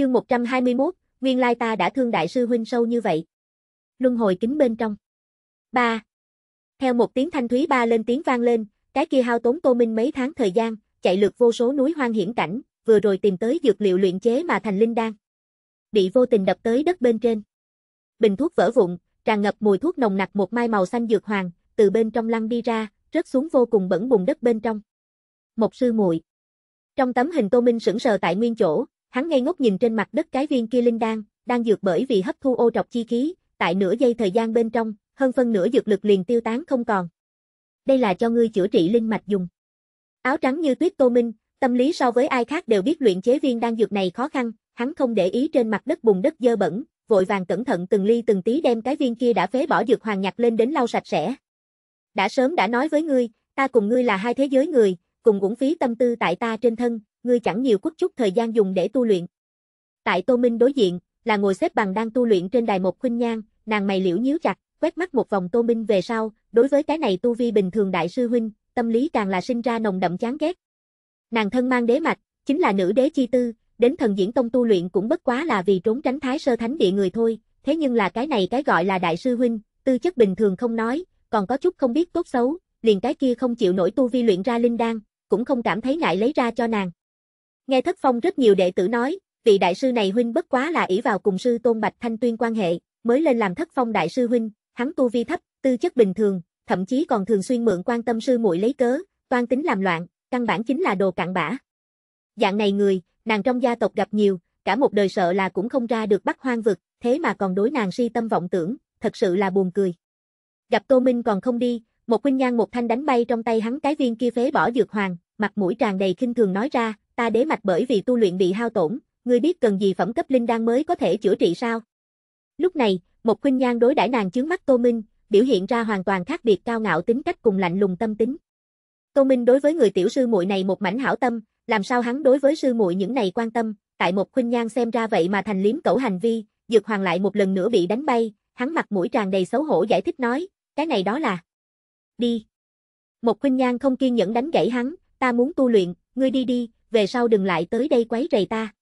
Chương 121, nguyên lai ta đã thương đại sư huynh sâu như vậy. Luân hồi kính bên trong. 3. Theo một tiếng thanh thúy ba lên tiếng vang lên, cái kia hao tốn Tô Minh mấy tháng thời gian, chạy lượt vô số núi hoang hiểm cảnh, vừa rồi tìm tới dược liệu luyện chế mà thành linh đan. Bị vô tình đập tới đất bên trên. Bình thuốc vỡ vụn, tràn ngập mùi thuốc nồng nặc một mai màu xanh dược hoàng, từ bên trong lăn đi ra, rớt xuống vô cùng bẩn bùn đất bên trong. Một sư muội. Trong tấm hình Tô Minh sững sờ tại nguyên chỗ, Hắn ngây ngốc nhìn trên mặt đất cái viên kia linh đan, đang dược bởi vì hấp thu ô trọc chi khí, tại nửa giây thời gian bên trong, hơn phân nửa dược lực liền tiêu tán không còn. Đây là cho ngươi chữa trị linh mạch dùng. Áo trắng như tuyết Tô Minh, tâm lý so với ai khác đều biết luyện chế viên đan dược này khó khăn, hắn không để ý trên mặt đất bùn đất dơ bẩn, vội vàng cẩn thận từng ly từng tí đem cái viên kia đã phế bỏ dược hoàng nhặt lên đến lau sạch sẽ. Đã sớm đã nói với ngươi, ta cùng ngươi là hai thế giới người, cùng uổng phí tâm tư tại ta trên thân, ngươi chẳng nhiều quất chút thời gian dùng để tu luyện. Tại Tô Minh đối diện, là ngồi xếp bằng đang tu luyện trên đài một khuynh nhan, nàng mày liễu nhíu chặt, quét mắt một vòng Tô Minh về sau, đối với cái này tu vi bình thường đại sư huynh, tâm lý càng là sinh ra nồng đậm chán ghét. Nàng thân mang đế mạch, chính là nữ đế chi tư, đến thần diễn tông tu luyện cũng bất quá là vì trốn tránh thái sơ thánh địa người thôi, thế nhưng là cái này cái gọi là đại sư huynh, tư chất bình thường không nói, còn có chút không biết tốt xấu, liền cái kia không chịu nổi tu vi luyện ra linh đan, cũng không cảm thấy ngại lấy ra cho nàng. Nghe Thất Phong rất nhiều đệ tử nói, vị đại sư này huynh bất quá là ỷ vào cùng sư Tôn Bạch Thanh Tuyên quan hệ, mới lên làm Thất Phong đại sư huynh, hắn tu vi thấp, tư chất bình thường, thậm chí còn thường xuyên mượn quan tâm sư muội lấy cớ, toan tính làm loạn, căn bản chính là đồ cặn bã. Dạng này người, nàng trong gia tộc gặp nhiều, cả một đời sợ là cũng không ra được Bắc Hoang vực, thế mà còn đối nàng si tâm vọng tưởng, thật sự là buồn cười. Gặp Tô Minh còn không đi, một huynh nhan một thanh đánh bay trong tay hắn cái viên kia phế bỏ dược hoàng, mặt mũi tràn đầy khinh thường nói ra, ta đế mạch bởi vì tu luyện bị hao tổn, ngươi biết cần gì phẩm cấp linh đan mới có thể chữa trị sao? Lúc này, một khuynh nhan đối đãi nàng chướng mắt Tô Minh, biểu hiện ra hoàn toàn khác biệt cao ngạo tính cách cùng lạnh lùng tâm tính. Tô Minh đối với người tiểu sư muội này một mảnh hảo tâm, làm sao hắn đối với sư muội những này quan tâm, tại một khuynh nhan xem ra vậy mà thành liếm cẩu hành vi, dược hoàng lại một lần nữa bị đánh bay, hắn mặt mũi tràn đầy xấu hổ giải thích nói, cái này đó là đi. Một khuynh nhan không kiên nhẫn đánh gãy hắn, ta muốn tu luyện, ngươi đi đi, về sau đừng lại tới đây quấy rầy ta.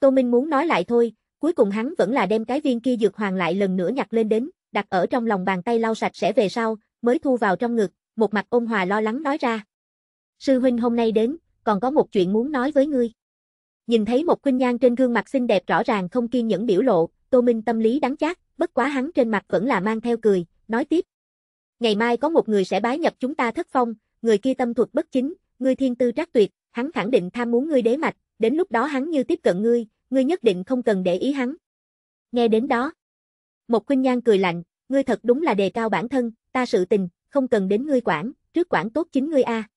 Tô Minh muốn nói lại thôi, cuối cùng hắn vẫn là đem cái viên kia dược hoàng lại lần nữa nhặt lên đến, đặt ở trong lòng bàn tay lau sạch sẽ về sau, mới thu vào trong ngực, một mặt ôn hòa lo lắng nói ra. Sư huynh hôm nay đến, còn có một chuyện muốn nói với ngươi. Nhìn thấy một khuynh nhan trên gương mặt xinh đẹp rõ ràng không kiên nhẫn biểu lộ, Tô Minh tâm lý đắng chát, bất quá hắn trên mặt vẫn là mang theo cười, nói tiếp. Ngày mai có một người sẽ bái nhập chúng ta thất phong, người kia tâm thuật bất chính, người thiên tư trác tuyệt, hắn khẳng định tham muốn ngươi đế mạch, đến lúc đó hắn như tiếp cận ngươi, ngươi nhất định không cần để ý hắn. Nghe đến đó, một Khuynh Nhan cười lạnh, ngươi thật đúng là đề cao bản thân, ta sự tình, không cần đến ngươi quản, trước quản tốt chính ngươi a.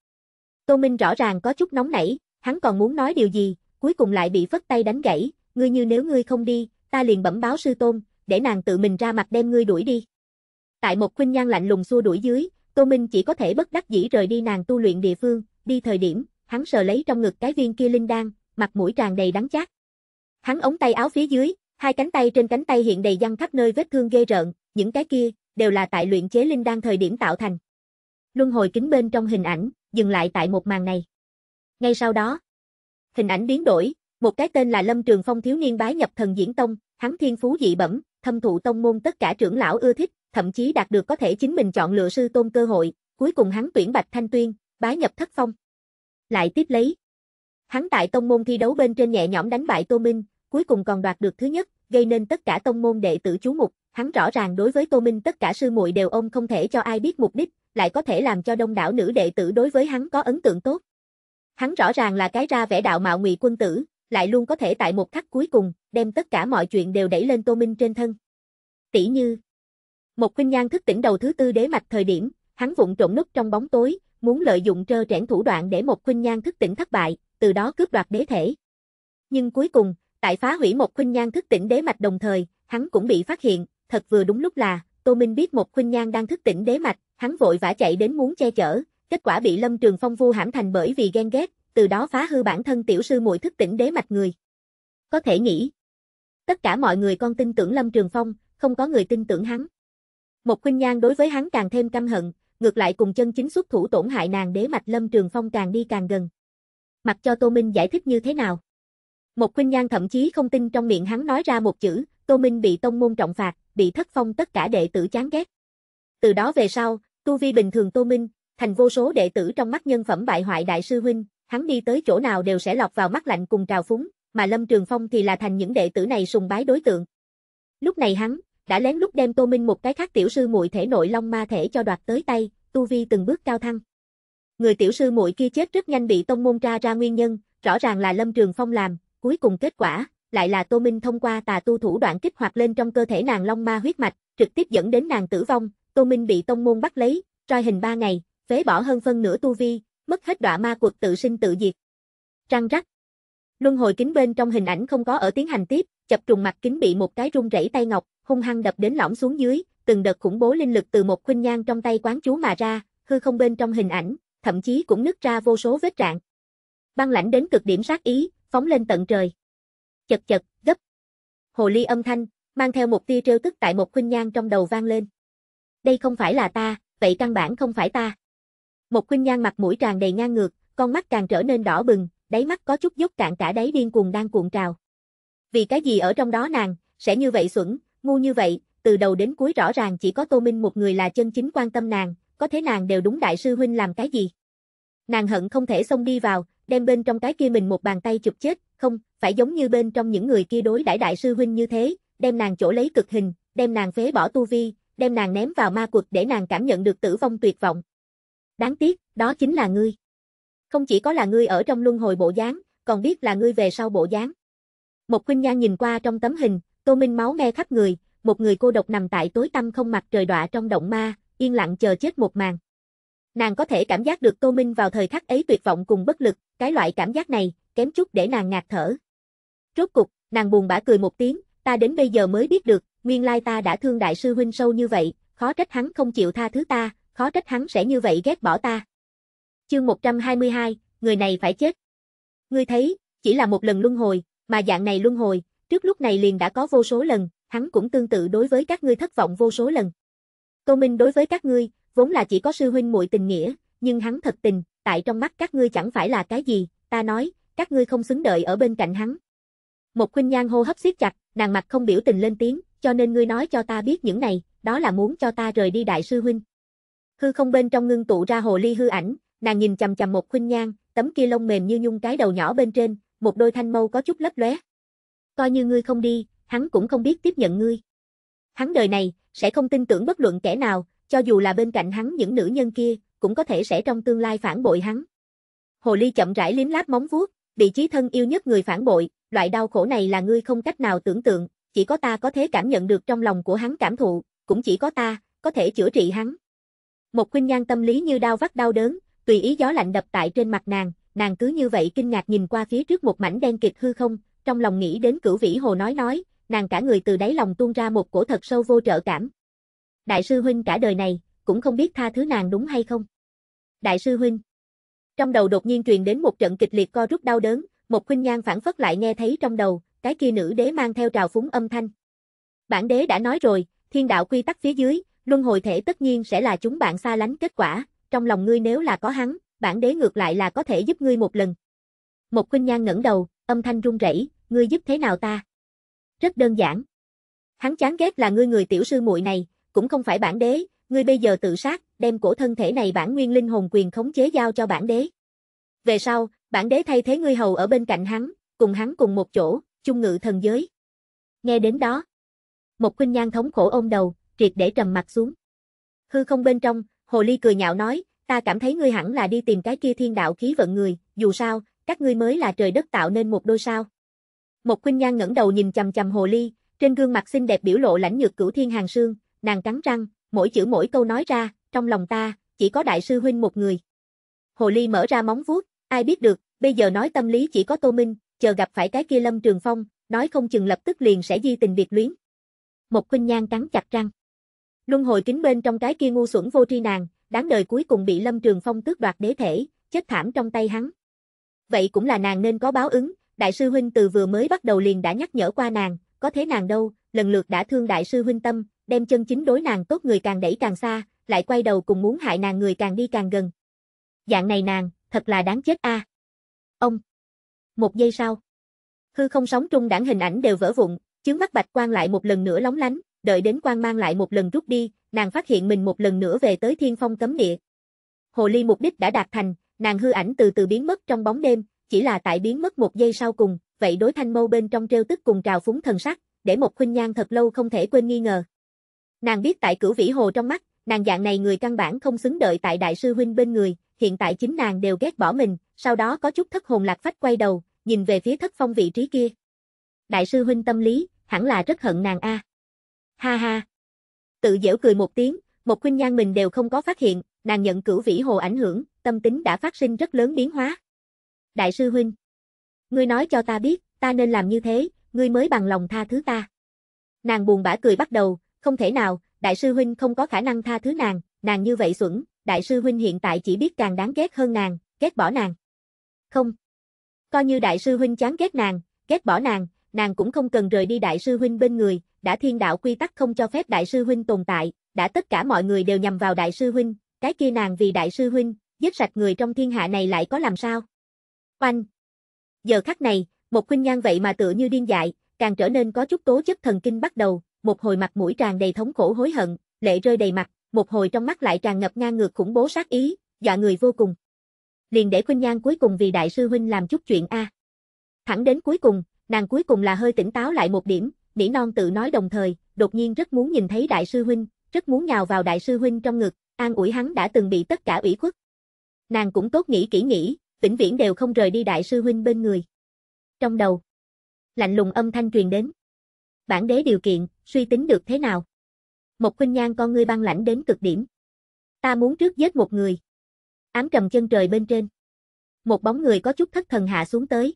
Tô Minh rõ ràng có chút nóng nảy, hắn còn muốn nói điều gì, cuối cùng lại bị phất tay đánh gãy, ngươi như nếu ngươi không đi, ta liền bẩm báo sư tôn, để nàng tự mình ra mặt đem ngươi đuổi đi. Tại một khuynh nhan lạnh lùng xua đuổi dưới, Tô Minh chỉ có thể bất đắc dĩ rời đi nàng tu luyện địa phương, đi thời điểm, hắn sờ lấy trong ngực cái viên kia linh đan, mặt mũi tràn đầy đắng chát. Hắn ống tay áo phía dưới, hai cánh tay trên cánh tay hiện đầy răng khắp nơi vết thương ghê rợn, những cái kia đều là tại luyện chế linh đan thời điểm tạo thành. Luân hồi kính bên trong hình ảnh, dừng lại tại một màn này. Ngay sau đó, hình ảnh biến đổi, một cái tên là Lâm Trường Phong thiếu niên bái nhập thần diễn tông, hắn thiên phú dị bẩm, thâm thụ tông môn tất cả trưởng lão ưa thích, thậm chí đạt được có thể chính mình chọn lựa sư tôn cơ hội, cuối cùng hắn tuyển Bạch Thanh Tuyên, bái nhập thất phong lại tiếp lấy. Hắn tại tông môn thi đấu bên trên nhẹ nhõm đánh bại Tô Minh, cuối cùng còn đoạt được thứ nhất, gây nên tất cả tông môn đệ tử chú mục, hắn rõ ràng đối với Tô Minh tất cả sư muội đều ông không thể cho ai biết mục đích, lại có thể làm cho đông đảo nữ đệ tử đối với hắn có ấn tượng tốt. Hắn rõ ràng là cái ra vẻ đạo mạo ngụy quân tử, lại luôn có thể tại một khắc cuối cùng, đem tất cả mọi chuyện đều đẩy lên Tô Minh trên thân. Tỷ như, một huynh nhan thức tỉnh đầu thứ tư đế mạch thời điểm, hắn vụng trộn núp trong bóng tối, muốn lợi dụng trơ trẽn thủ đoạn để một khuynh nhan thức tỉnh thất bại, từ đó cướp đoạt đế thể. Nhưng cuối cùng, tại phá hủy một khuynh nhan thức tỉnh đế mạch đồng thời, hắn cũng bị phát hiện, thật vừa đúng lúc là, Tô Minh biết một khuynh nhan đang thức tỉnh đế mạch, hắn vội vã chạy đến muốn che chở, kết quả bị Lâm Trường Phong vu hãm thành bởi vì ghen ghét, từ đó phá hư bản thân tiểu sư muội thức tỉnh đế mạch người. Có thể nghĩ, tất cả mọi người con tin tưởng Lâm Trường Phong, không có người tin tưởng hắn. Một khuynh nhan đối với hắn càng thêm căm hận, ngược lại cùng chân chính xuất thủ tổn hại nàng đế mạch Lâm Trường Phong càng đi càng gần. Mặc cho Tô Minh giải thích như thế nào. Một Khuynh Nhan thậm chí không tin trong miệng hắn nói ra một chữ, Tô Minh bị tông môn trọng phạt, bị thất phong tất cả đệ tử chán ghét. Từ đó về sau, tu vi bình thường Tô Minh, thành vô số đệ tử trong mắt nhân phẩm bại hoại đại sư huynh, hắn đi tới chỗ nào đều sẽ lọt vào mắt lạnh cùng trào phúng, mà Lâm Trường Phong thì là thành những đệ tử này sùng bái đối tượng. Lúc này hắn, đã lén lút đem Tô Minh một cái khác tiểu sư muội thể nội long ma thể cho đoạt tới tay, tu vi từng bước cao thăng. Người tiểu sư muội kia chết rất nhanh bị tông môn tra ra nguyên nhân, rõ ràng là Lâm Trường Phong làm, cuối cùng kết quả lại là Tô Minh thông qua tà tu thủ đoạn kích hoạt lên trong cơ thể nàng long ma huyết mạch, trực tiếp dẫn đến nàng tử vong, Tô Minh bị tông môn bắt lấy, trói hình ba ngày, phế bỏ hơn phân nửa tu vi, mất hết đọa ma cuộc tự sinh tự diệt. Răng rắc. Luân hồi kính bên trong hình ảnh không có ở tiến hành tiếp, chập trùng mặt kính bị một cái rung rẩy tay ngọc, hung hăng đập đến lõm xuống dưới, từng đợt khủng bố linh lực từ một khuynh nhang trong tay quán chú mà ra, hư không bên trong hình ảnh, thậm chí cũng nứt ra vô số vết trạng. Băng lãnh đến cực điểm sát ý, phóng lên tận trời. Chật chật, gấp. Hồ ly âm thanh, mang theo một tia trêu tức tại một khuynh nhang trong đầu vang lên. Đây không phải là ta, vậy căn bản không phải ta. Một khuynh nhang mặt mũi tràn đầy ngang ngược, con mắt càng trở nên đỏ bừng, đáy mắt có chút dốc cạn cả đáy điên cuồng đang cuộn trào. Vì cái gì ở trong đó nàng, sẽ như vậy xuẩn, Ngu như vậy, từ đầu đến cuối rõ ràng chỉ có Tô Minh một người là chân chính quan tâm nàng, có thế nàng đều đúng đại sư huynh làm cái gì. Nàng hận không thể xông đi vào, đem bên trong cái kia mình một bàn tay chụp chết, không, phải giống như bên trong những người kia đối đãi đại sư huynh như thế, đem nàng chỗ lấy cực hình, đem nàng phế bỏ tu vi, đem nàng ném vào ma quật để nàng cảm nhận được tử vong tuyệt vọng. Đáng tiếc, đó chính là ngươi. Không chỉ có là ngươi ở trong luân hồi bộ dáng, còn biết là ngươi về sau bộ dáng. Một huynh Nhan nhìn qua trong tấm hình, Tô Minh máu me khắp người, một người cô độc nằm tại tối tăm không mặt trời đọa trong động ma, yên lặng chờ chết một màn. Nàng có thể cảm giác được Tô Minh vào thời khắc ấy tuyệt vọng cùng bất lực, cái loại cảm giác này, kém chút để nàng ngạt thở. Rốt cục, nàng buồn bã cười một tiếng, ta đến bây giờ mới biết được, nguyên lai ta đã thương đại sư huynh sâu như vậy, khó trách hắn không chịu tha thứ ta, khó trách hắn sẽ như vậy ghét bỏ ta. Chương 122, người này phải chết. Ngươi thấy, chỉ là một lần luân hồi, mà dạng này luân hồi, trước lúc này liền đã có vô số lần, hắn cũng tương tự đối với các ngươi thất vọng vô số lần. Tô Minh đối với các ngươi, vốn là chỉ có sư huynh muội tình nghĩa, nhưng hắn thật tình, tại trong mắt các ngươi chẳng phải là cái gì, ta nói, các ngươi không xứng đợi ở bên cạnh hắn. Một khuynh nhan hô hấp siết chặt, nàng mặt không biểu tình lên tiếng, cho nên ngươi nói cho ta biết những này, đó là muốn cho ta rời đi đại sư huynh. Hư không bên trong ngưng tụ ra hồ ly hư ảnh, nàng nhìn chằm chằm một khuynh nhan, tấm kia lông mềm như nhung cái đầu nhỏ bên trên, một đôi thanh mâu có chút lấp lóe coi như ngươi không đi, hắn cũng không biết tiếp nhận ngươi. Hắn đời này, sẽ không tin tưởng bất luận kẻ nào, cho dù là bên cạnh hắn những nữ nhân kia, cũng có thể sẽ trong tương lai phản bội hắn. Hồ Ly chậm rãi liếm láp móng vuốt, vị trí thân yêu nhất người phản bội, loại đau khổ này là ngươi không cách nào tưởng tượng, chỉ có ta có thể cảm nhận được trong lòng của hắn cảm thụ, cũng chỉ có ta, có thể chữa trị hắn. Một khuynh nhan tâm lý như đau vắt đau đớn, tùy ý gió lạnh đập tại trên mặt nàng, nàng cứ như vậy kinh ngạc nhìn qua phía trước một mảnh đen kịt hư không, trong lòng nghĩ đến cửu vĩ hồ nói nói, nàng cả người từ đáy lòng tuôn ra một cổ thật sâu vô trợ cảm. Đại sư huynh cả đời này, cũng không biết tha thứ nàng đúng hay không. Đại sư huynh. Trong đầu đột nhiên truyền đến một trận kịch liệt co rút đau đớn, một huynh nhan phản phất lại nghe thấy trong đầu, cái kia nữ đế mang theo trào phúng âm thanh. Bản đế đã nói rồi, thiên đạo quy tắc phía dưới, luân hồi thể tất nhiên sẽ là chúng bạn xa lánh kết quả, trong lòng ngươi nếu là có hắn, bản đế ngược lại là có thể giúp ngươi một lần. Một huynh nhan ngẩng đầu, âm thanh run rẩy, ngươi giúp thế nào ta? Rất đơn giản. Hắn chán ghét là ngươi người tiểu sư muội này, cũng không phải bản đế, ngươi bây giờ tự sát, đem cổ thân thể này bản nguyên linh hồn quyền khống chế giao cho bản đế. Về sau, bản đế thay thế ngươi hầu ở bên cạnh hắn, cùng hắn cùng một chỗ, chung ngự thần giới. Nghe đến đó, một Khuynh Nhan thống khổ ôm đầu, triệt để trầm mặt xuống. Hư không bên trong, Hồ Ly cười nhạo nói, ta cảm thấy ngươi hẳn là đi tìm cái kia thiên đạo khí vận người, dù sao, các ngươi mới là trời đất tạo nên một đôi sao. Một khuynh nhan ngẩng đầu nhìn chằm chằm hồ ly, trên gương mặt xinh đẹp biểu lộ lãnh nhược cửu thiên hàng sương, nàng cắn răng, mỗi chữ mỗi câu nói ra, trong lòng ta, chỉ có đại sư huynh một người. Hồ ly mở ra móng vuốt, ai biết được, bây giờ nói tâm lý chỉ có Tô Minh, chờ gặp phải cái kia Lâm Trường Phong, nói không chừng lập tức liền sẽ di tình biệt luyến. Một khuynh nhan cắn chặt răng. Luân hồi kính bên trong cái kia ngu xuẩn vô tri nàng, đáng đời cuối cùng bị Lâm Trường Phong tước đoạt đế thể, chết thảm trong tay hắn. Vậy cũng là nàng nên có báo ứng, đại sư huynh từ vừa mới bắt đầu liền đã nhắc nhở qua nàng, có thế nàng đâu, lần lượt đã thương đại sư huynh tâm, đem chân chính đối nàng tốt người càng đẩy càng xa, lại quay đầu cùng muốn hại nàng người càng đi càng gần. Dạng này nàng, thật là đáng chết a. À. Ông. Một giây sau. Hư không sóng trung đảng hình ảnh đều vỡ vụn, chướng mắt bạch quang lại một lần nữa lóng lánh, đợi đến quang mang lại một lần rút đi, nàng phát hiện mình một lần nữa về tới thiên phong cấm địa. Hồ ly mục đích đã đạt thành, nàng hư ảnh từ từ biến mất trong bóng đêm, chỉ là tại biến mất một giây sau cùng, vậy đối thanh mâu bên trong treo tức cùng trào phúng thần sắc, để một khuynh nhan thật lâu không thể quên nghi ngờ. Nàng biết tại cửu vĩ hồ trong mắt, nàng dạng này người căn bản không xứng đợi tại đại sư huynh bên người, hiện tại chính nàng đều ghét bỏ mình, sau đó có chút thất hồn lạc phách quay đầu, nhìn về phía thất phong vị trí kia. Đại sư huynh tâm lý, hẳn là rất hận nàng a. Ha ha. Tự dễu cười một tiếng, một khuynh nhan mình đều không có phát hiện, nàng nhận cửu vĩ hồ ảnh hưởng, tâm tính đã phát sinh rất lớn biến hóa đại sư huynh. Ngươi nói cho ta biết, ta nên làm như thế, ngươi mới bằng lòng tha thứ ta. Nàng buồn bã cười bắt đầu, không thể nào, đại sư huynh không có khả năng tha thứ nàng, nàng như vậy xuẩn, đại sư huynh hiện tại chỉ biết càng đáng ghét hơn nàng, ghét bỏ nàng. Không. Coi như đại sư huynh chán ghét nàng, ghét bỏ nàng, nàng cũng không cần rời đi đại sư huynh bên người, đã thiên đạo quy tắc không cho phép đại sư huynh tồn tại, đã tất cả mọi người đều nhằm vào đại sư huynh, cái kia nàng vì đại sư huynh, giết sạch người trong thiên hạ này lại có làm sao? Oanh! Giờ khắc này, một khuynh nhan vậy mà tựa như điên dại, càng trở nên có chút tố chất thần kinh bắt đầu, một hồi mặt mũi tràn đầy thống khổ hối hận, lệ rơi đầy mặt, một hồi trong mắt lại tràn ngập ngang ngược khủng bố sát ý, dọa người vô cùng. Liền để khuynh nhan cuối cùng vì đại sư huynh làm chút chuyện a. Thẳng đến cuối cùng, nàng cuối cùng là hơi tỉnh táo lại một điểm, nỉ non tự nói đồng thời, đột nhiên rất muốn nhìn thấy đại sư huynh, rất muốn nhào vào đại sư huynh trong ngực, an ủi hắn đã từng bị tất cả ủy khuất. Nàng cũng tốt nghĩ kỹ nghĩ, vĩnh viễn đều không rời đi đại sư huynh bên người. Trong đầu, lạnh lùng âm thanh truyền đến. Bản đế điều kiện, suy tính được thế nào? Một huynh nhan con ngươi băng lãnh đến cực điểm. Ta muốn trước giết một người. Ám trầm chân trời bên trên. Một bóng người có chút thất thần hạ xuống tới.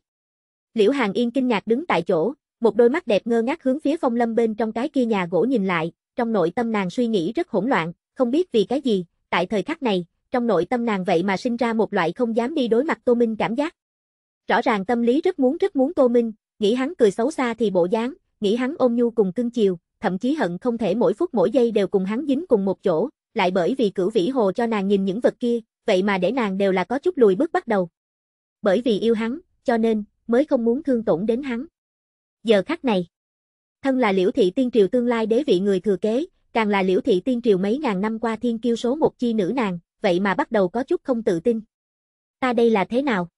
Liễu Hàng Yên kinh ngạc đứng tại chỗ, một đôi mắt đẹp ngơ ngác hướng phía phong lâm bên trong cái kia nhà gỗ nhìn lại, trong nội tâm nàng suy nghĩ rất hỗn loạn, không biết vì cái gì, tại thời khắc này, trong nội tâm nàng vậy mà sinh ra một loại không dám đi đối mặt Tô Minh cảm giác. Rõ ràng tâm lý rất muốn rất muốn Tô Minh, nghĩ hắn cười xấu xa thì bộ dáng, nghĩ hắn ôm nhu cùng cưng chiều, thậm chí hận không thể mỗi phút mỗi giây đều cùng hắn dính cùng một chỗ, lại bởi vì cửu vĩ hồ cho nàng nhìn những vật kia, vậy mà để nàng đều là có chút lùi bước bắt đầu. Bởi vì yêu hắn, cho nên, mới không muốn thương tổn đến hắn. Giờ khắc này, thân là liễu thị tiên triều tương lai đế vị người thừa kế, càng là liễu thị tiên triều mấy ngàn năm qua thiên kiêu số một chi nữ nàng, vậy mà bắt đầu có chút không tự tin. Ta đây là thế nào?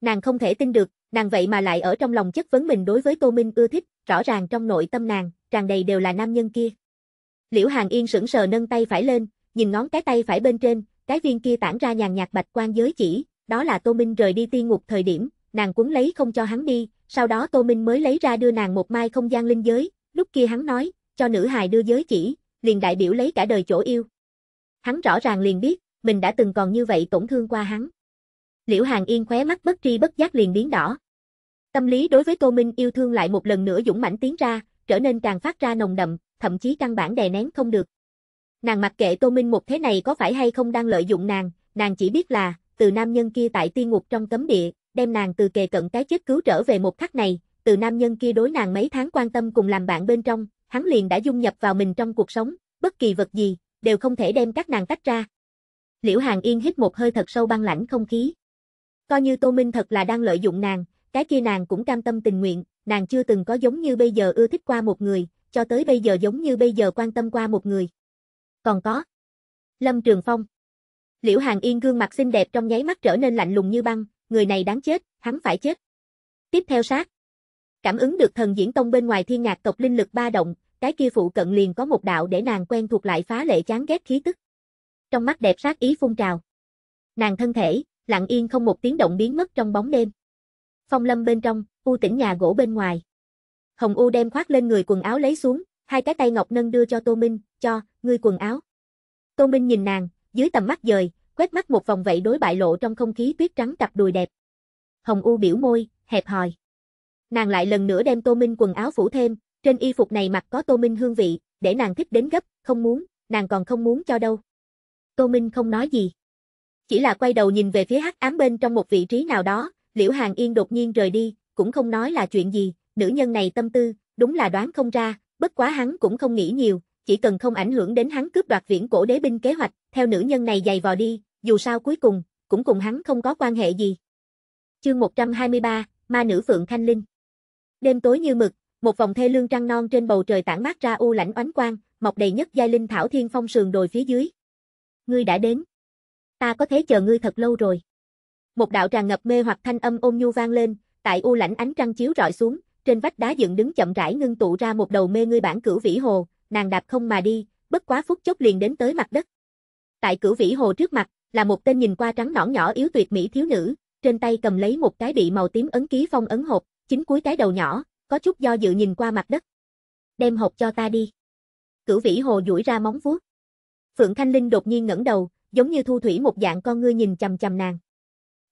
Nàng không thể tin được, nàng vậy mà lại ở trong lòng chất vấn mình đối với Tô Minh ưa thích, rõ ràng trong nội tâm nàng, tràn đầy đều là nam nhân kia. Liễu Hàng Yên sững sờ nâng tay phải lên, nhìn ngón cái tay phải bên trên, cái viên kia tản ra nhàn nhạt bạch quan giới chỉ, đó là Tô Minh rời đi tiên ngục thời điểm, nàng cuốn lấy không cho hắn đi, sau đó Tô Minh mới lấy ra đưa nàng một mai không gian linh giới, lúc kia hắn nói, cho nữ hài đưa giới chỉ, liền đại biểu lấy cả đời chỗ yêu. Hắn rõ ràng liền biết, mình đã từng còn như vậy tổn thương qua hắn. Liễu Hàng Yên khóe mắt bất tri bất giác liền biến đỏ. Tâm lý đối với Tô Minh yêu thương lại một lần nữa dũng mãnh tiến ra, trở nên càng phát ra nồng đậm, thậm chí căn bản đè nén không được. Nàng mặc kệ Tô Minh một thế này có phải hay không đang lợi dụng nàng, nàng chỉ biết là, từ nam nhân kia tại tiên ngục trong cấm địa, đem nàng từ kề cận cái chết cứu trở về một khắc này, từ nam nhân kia đối nàng mấy tháng quan tâm cùng làm bạn bên trong, hắn liền đã dung nhập vào mình trong cuộc sống, bất kỳ vật gì, đều không thể đem các nàng tách ra, Liễu Hàng Yên hít một hơi thật sâu băng lãnh không khí. Coi như Tô Minh thật là đang lợi dụng nàng, cái kia nàng cũng cam tâm tình nguyện, nàng chưa từng có giống như bây giờ ưa thích qua một người, cho tới bây giờ giống như bây giờ quan tâm qua một người. Còn có. Lâm Trường Phong. Liễu Hàng Yên gương mặt xinh đẹp trong nháy mắt trở nên lạnh lùng như băng, người này đáng chết, hắn phải chết. Tiếp theo sát. Cảm ứng được thần diễn tông bên ngoài thiên ngạc tộc linh lực ba động, cái kia phụ cận liền có một đạo để nàng quen thuộc lại phá lệ chán ghét khí tức trong mắt đẹp sát ý phun trào. Nàng thân thể, lặng yên không một tiếng động biến mất trong bóng đêm. Phong lâm bên trong, u tỉnh nhà gỗ bên ngoài. Hồng U đem khoác lên người quần áo lấy xuống, hai cái tay ngọc nâng đưa cho Tô Minh, cho, ngươi quần áo. Tô Minh nhìn nàng, dưới tầm mắt dời, quét mắt một vòng vậy đối bại lộ trong không khí tuyết trắng cặp đùi đẹp. Hồng U biểu môi, hẹp hòi. Nàng lại lần nữa đem Tô Minh quần áo phủ thêm, trên y phục này mặc có Tô Minh hương vị, để nàng thích đến gấp, không muốn, nàng còn không muốn cho đâu. Tô Minh không nói gì. Chỉ là quay đầu nhìn về phía hắc ám bên trong một vị trí nào đó, Liễu Hàng Yên đột nhiên rời đi, cũng không nói là chuyện gì, nữ nhân này tâm tư, đúng là đoán không ra, bất quá hắn cũng không nghĩ nhiều, chỉ cần không ảnh hưởng đến hắn cướp đoạt viễn cổ đế binh kế hoạch, theo nữ nhân này giày vò đi, dù sao cuối cùng, cũng cùng hắn không có quan hệ gì. Chương 123, Ma nữ Phượng Thanh Linh Đêm tối như mực, một vòng thê lương trăng non trên bầu trời tản mát ra u lãnh oánh quang, mọc đầy nhất giai linh thảo thiên phong sườn đồi phía dưới ngươi đã đến. Ta có thể chờ ngươi thật lâu rồi. Một đạo tràn ngập mê hoặc thanh âm ôm nhu vang lên, tại u lãnh ánh trăng chiếu rọi xuống, trên vách đá dựng đứng chậm rãi ngưng tụ ra một đầu mê ngươi bản cửu vĩ hồ, nàng đạp không mà đi, bất quá phút chốc liền đến tới mặt đất. Tại cửu vĩ hồ trước mặt, là một tên nhìn qua trắng nõn nhỏ yếu tuyệt mỹ thiếu nữ, trên tay cầm lấy một cái bị màu tím ấn ký phong ấn hộp, chính cuối cái đầu nhỏ, có chút do dự nhìn qua mặt đất. Đem hộp cho ta đi. Cửu vĩ hồ duỗi ra móng vuốt. Phượng Thanh Linh đột nhiên ngẩng đầu, giống như thu thủy một dạng con ngươi nhìn chầm chầm nàng.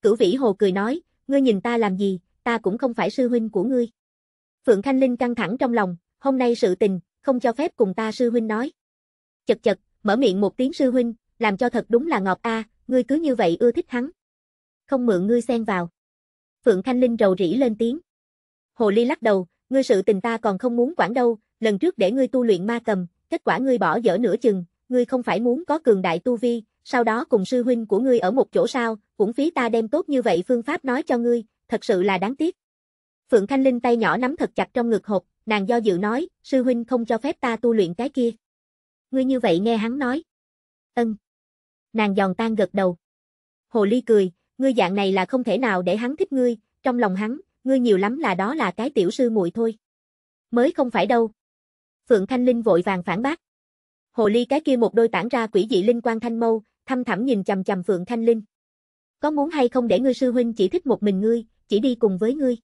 Cửu Vĩ Hồ cười nói, ngươi nhìn ta làm gì, ta cũng không phải sư huynh của ngươi. Phượng Thanh Linh căng thẳng trong lòng, hôm nay sự tình, không cho phép cùng ta sư huynh nói. Chật chật, mở miệng một tiếng sư huynh, làm cho thật đúng là ngọt a, ngươi cứ như vậy ưa thích hắn. Không mượn ngươi xen vào. Phượng Thanh Linh rầu rĩ lên tiếng. Hồ Ly lắc đầu, ngươi sự tình ta còn không muốn quản đâu, lần trước để ngươi tu luyện ma cầm, kết quả ngươi bỏ dở nửa chừng, Ngươi không phải muốn có cường đại tu vi, sau đó cùng sư huynh của ngươi ở một chỗ sao, cũng phí ta đem tốt như vậy phương pháp nói cho ngươi, thật sự là đáng tiếc. Phượng Thanh Linh tay nhỏ nắm thật chặt trong ngực hộp, nàng do dự nói, sư huynh không cho phép ta tu luyện cái kia. Ngươi như vậy nghe hắn nói. Ân. Nàng giòn tan gật đầu. Hồ Ly cười, ngươi dạng này là không thể nào để hắn thích ngươi, trong lòng hắn, ngươi nhiều lắm là đó là cái tiểu sư muội thôi. Mới không phải đâu. Phượng Thanh Linh vội vàng phản bác. Hồ ly cái kia một đôi tản ra quỷ dị linh quan thanh mâu, thâm thẳm nhìn chầm chầm Phượng Thanh Linh. Có muốn hay không để ngươi sư huynh chỉ thích một mình ngươi, chỉ đi cùng với ngươi.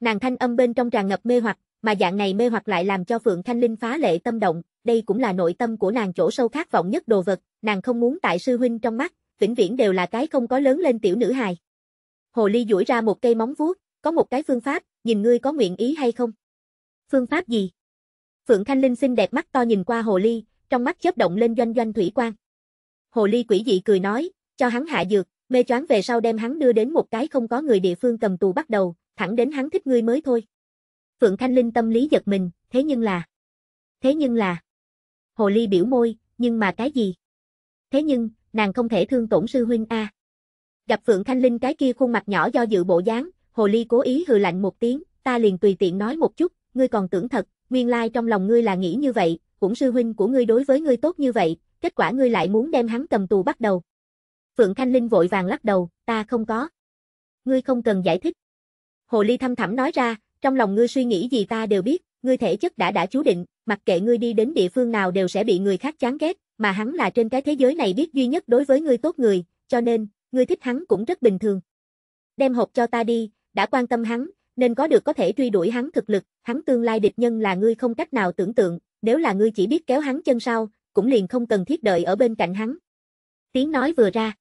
Nàng thanh âm bên trong tràn ngập mê hoặc, mà dạng này mê hoặc lại làm cho Phượng Thanh Linh phá lệ tâm động, đây cũng là nội tâm của nàng chỗ sâu khát vọng nhất đồ vật, nàng không muốn tại sư huynh trong mắt, vĩnh viễn đều là cái không có lớn lên tiểu nữ hài. Hồ ly duỗi ra một cây móng vuốt, có một cái phương pháp, nhìn ngươi có nguyện ý hay không? Phương pháp gì? Phượng Thanh Linh xinh đẹp mắt to nhìn qua hồ ly, trong mắt chớp động lên doanh doanh thủy quan. Hồ ly quỷ dị cười nói, cho hắn hạ dược, mê choáng về sau đem hắn đưa đến một cái không có người địa phương cầm tù bắt đầu, thẳng đến hắn thích ngươi mới thôi. Phượng Thanh Linh tâm lý giật mình, thế nhưng là... Thế nhưng là... Hồ ly biểu môi, nhưng mà cái gì? Thế nhưng, nàng không thể thương tổn sư huynh a. Gặp Phượng Thanh Linh cái kia khuôn mặt nhỏ do dự bộ dáng, Hồ ly cố ý hừ lạnh một tiếng, ta liền tùy tiện nói một chút, ngươi còn tưởng thật, nguyên lai trong lòng ngươi là nghĩ như vậy, cũng sư huynh của ngươi đối với ngươi tốt như vậy, kết quả ngươi lại muốn đem hắn cầm tù bắt đầu. Phượng Thanh Linh vội vàng lắc đầu, ta không có. Ngươi không cần giải thích. Hồ Ly thâm thẳm nói ra, trong lòng ngươi suy nghĩ gì ta đều biết, ngươi thể chất đã đã chú định, mặc kệ ngươi đi đến địa phương nào đều sẽ bị người khác chán ghét, mà hắn là trên cái thế giới này biết duy nhất đối với ngươi tốt người, cho nên, ngươi thích hắn cũng rất bình thường. Đem hộp cho ta đi, đã quan tâm hắn, nên có được có thể truy đuổi hắn thực lực, hắn tương lai địch nhân là ngươi không cách nào tưởng tượng, nếu là ngươi chỉ biết kéo hắn chân sau, cũng liền không cần thiết đợi ở bên cạnh hắn. Tiếng nói vừa ra.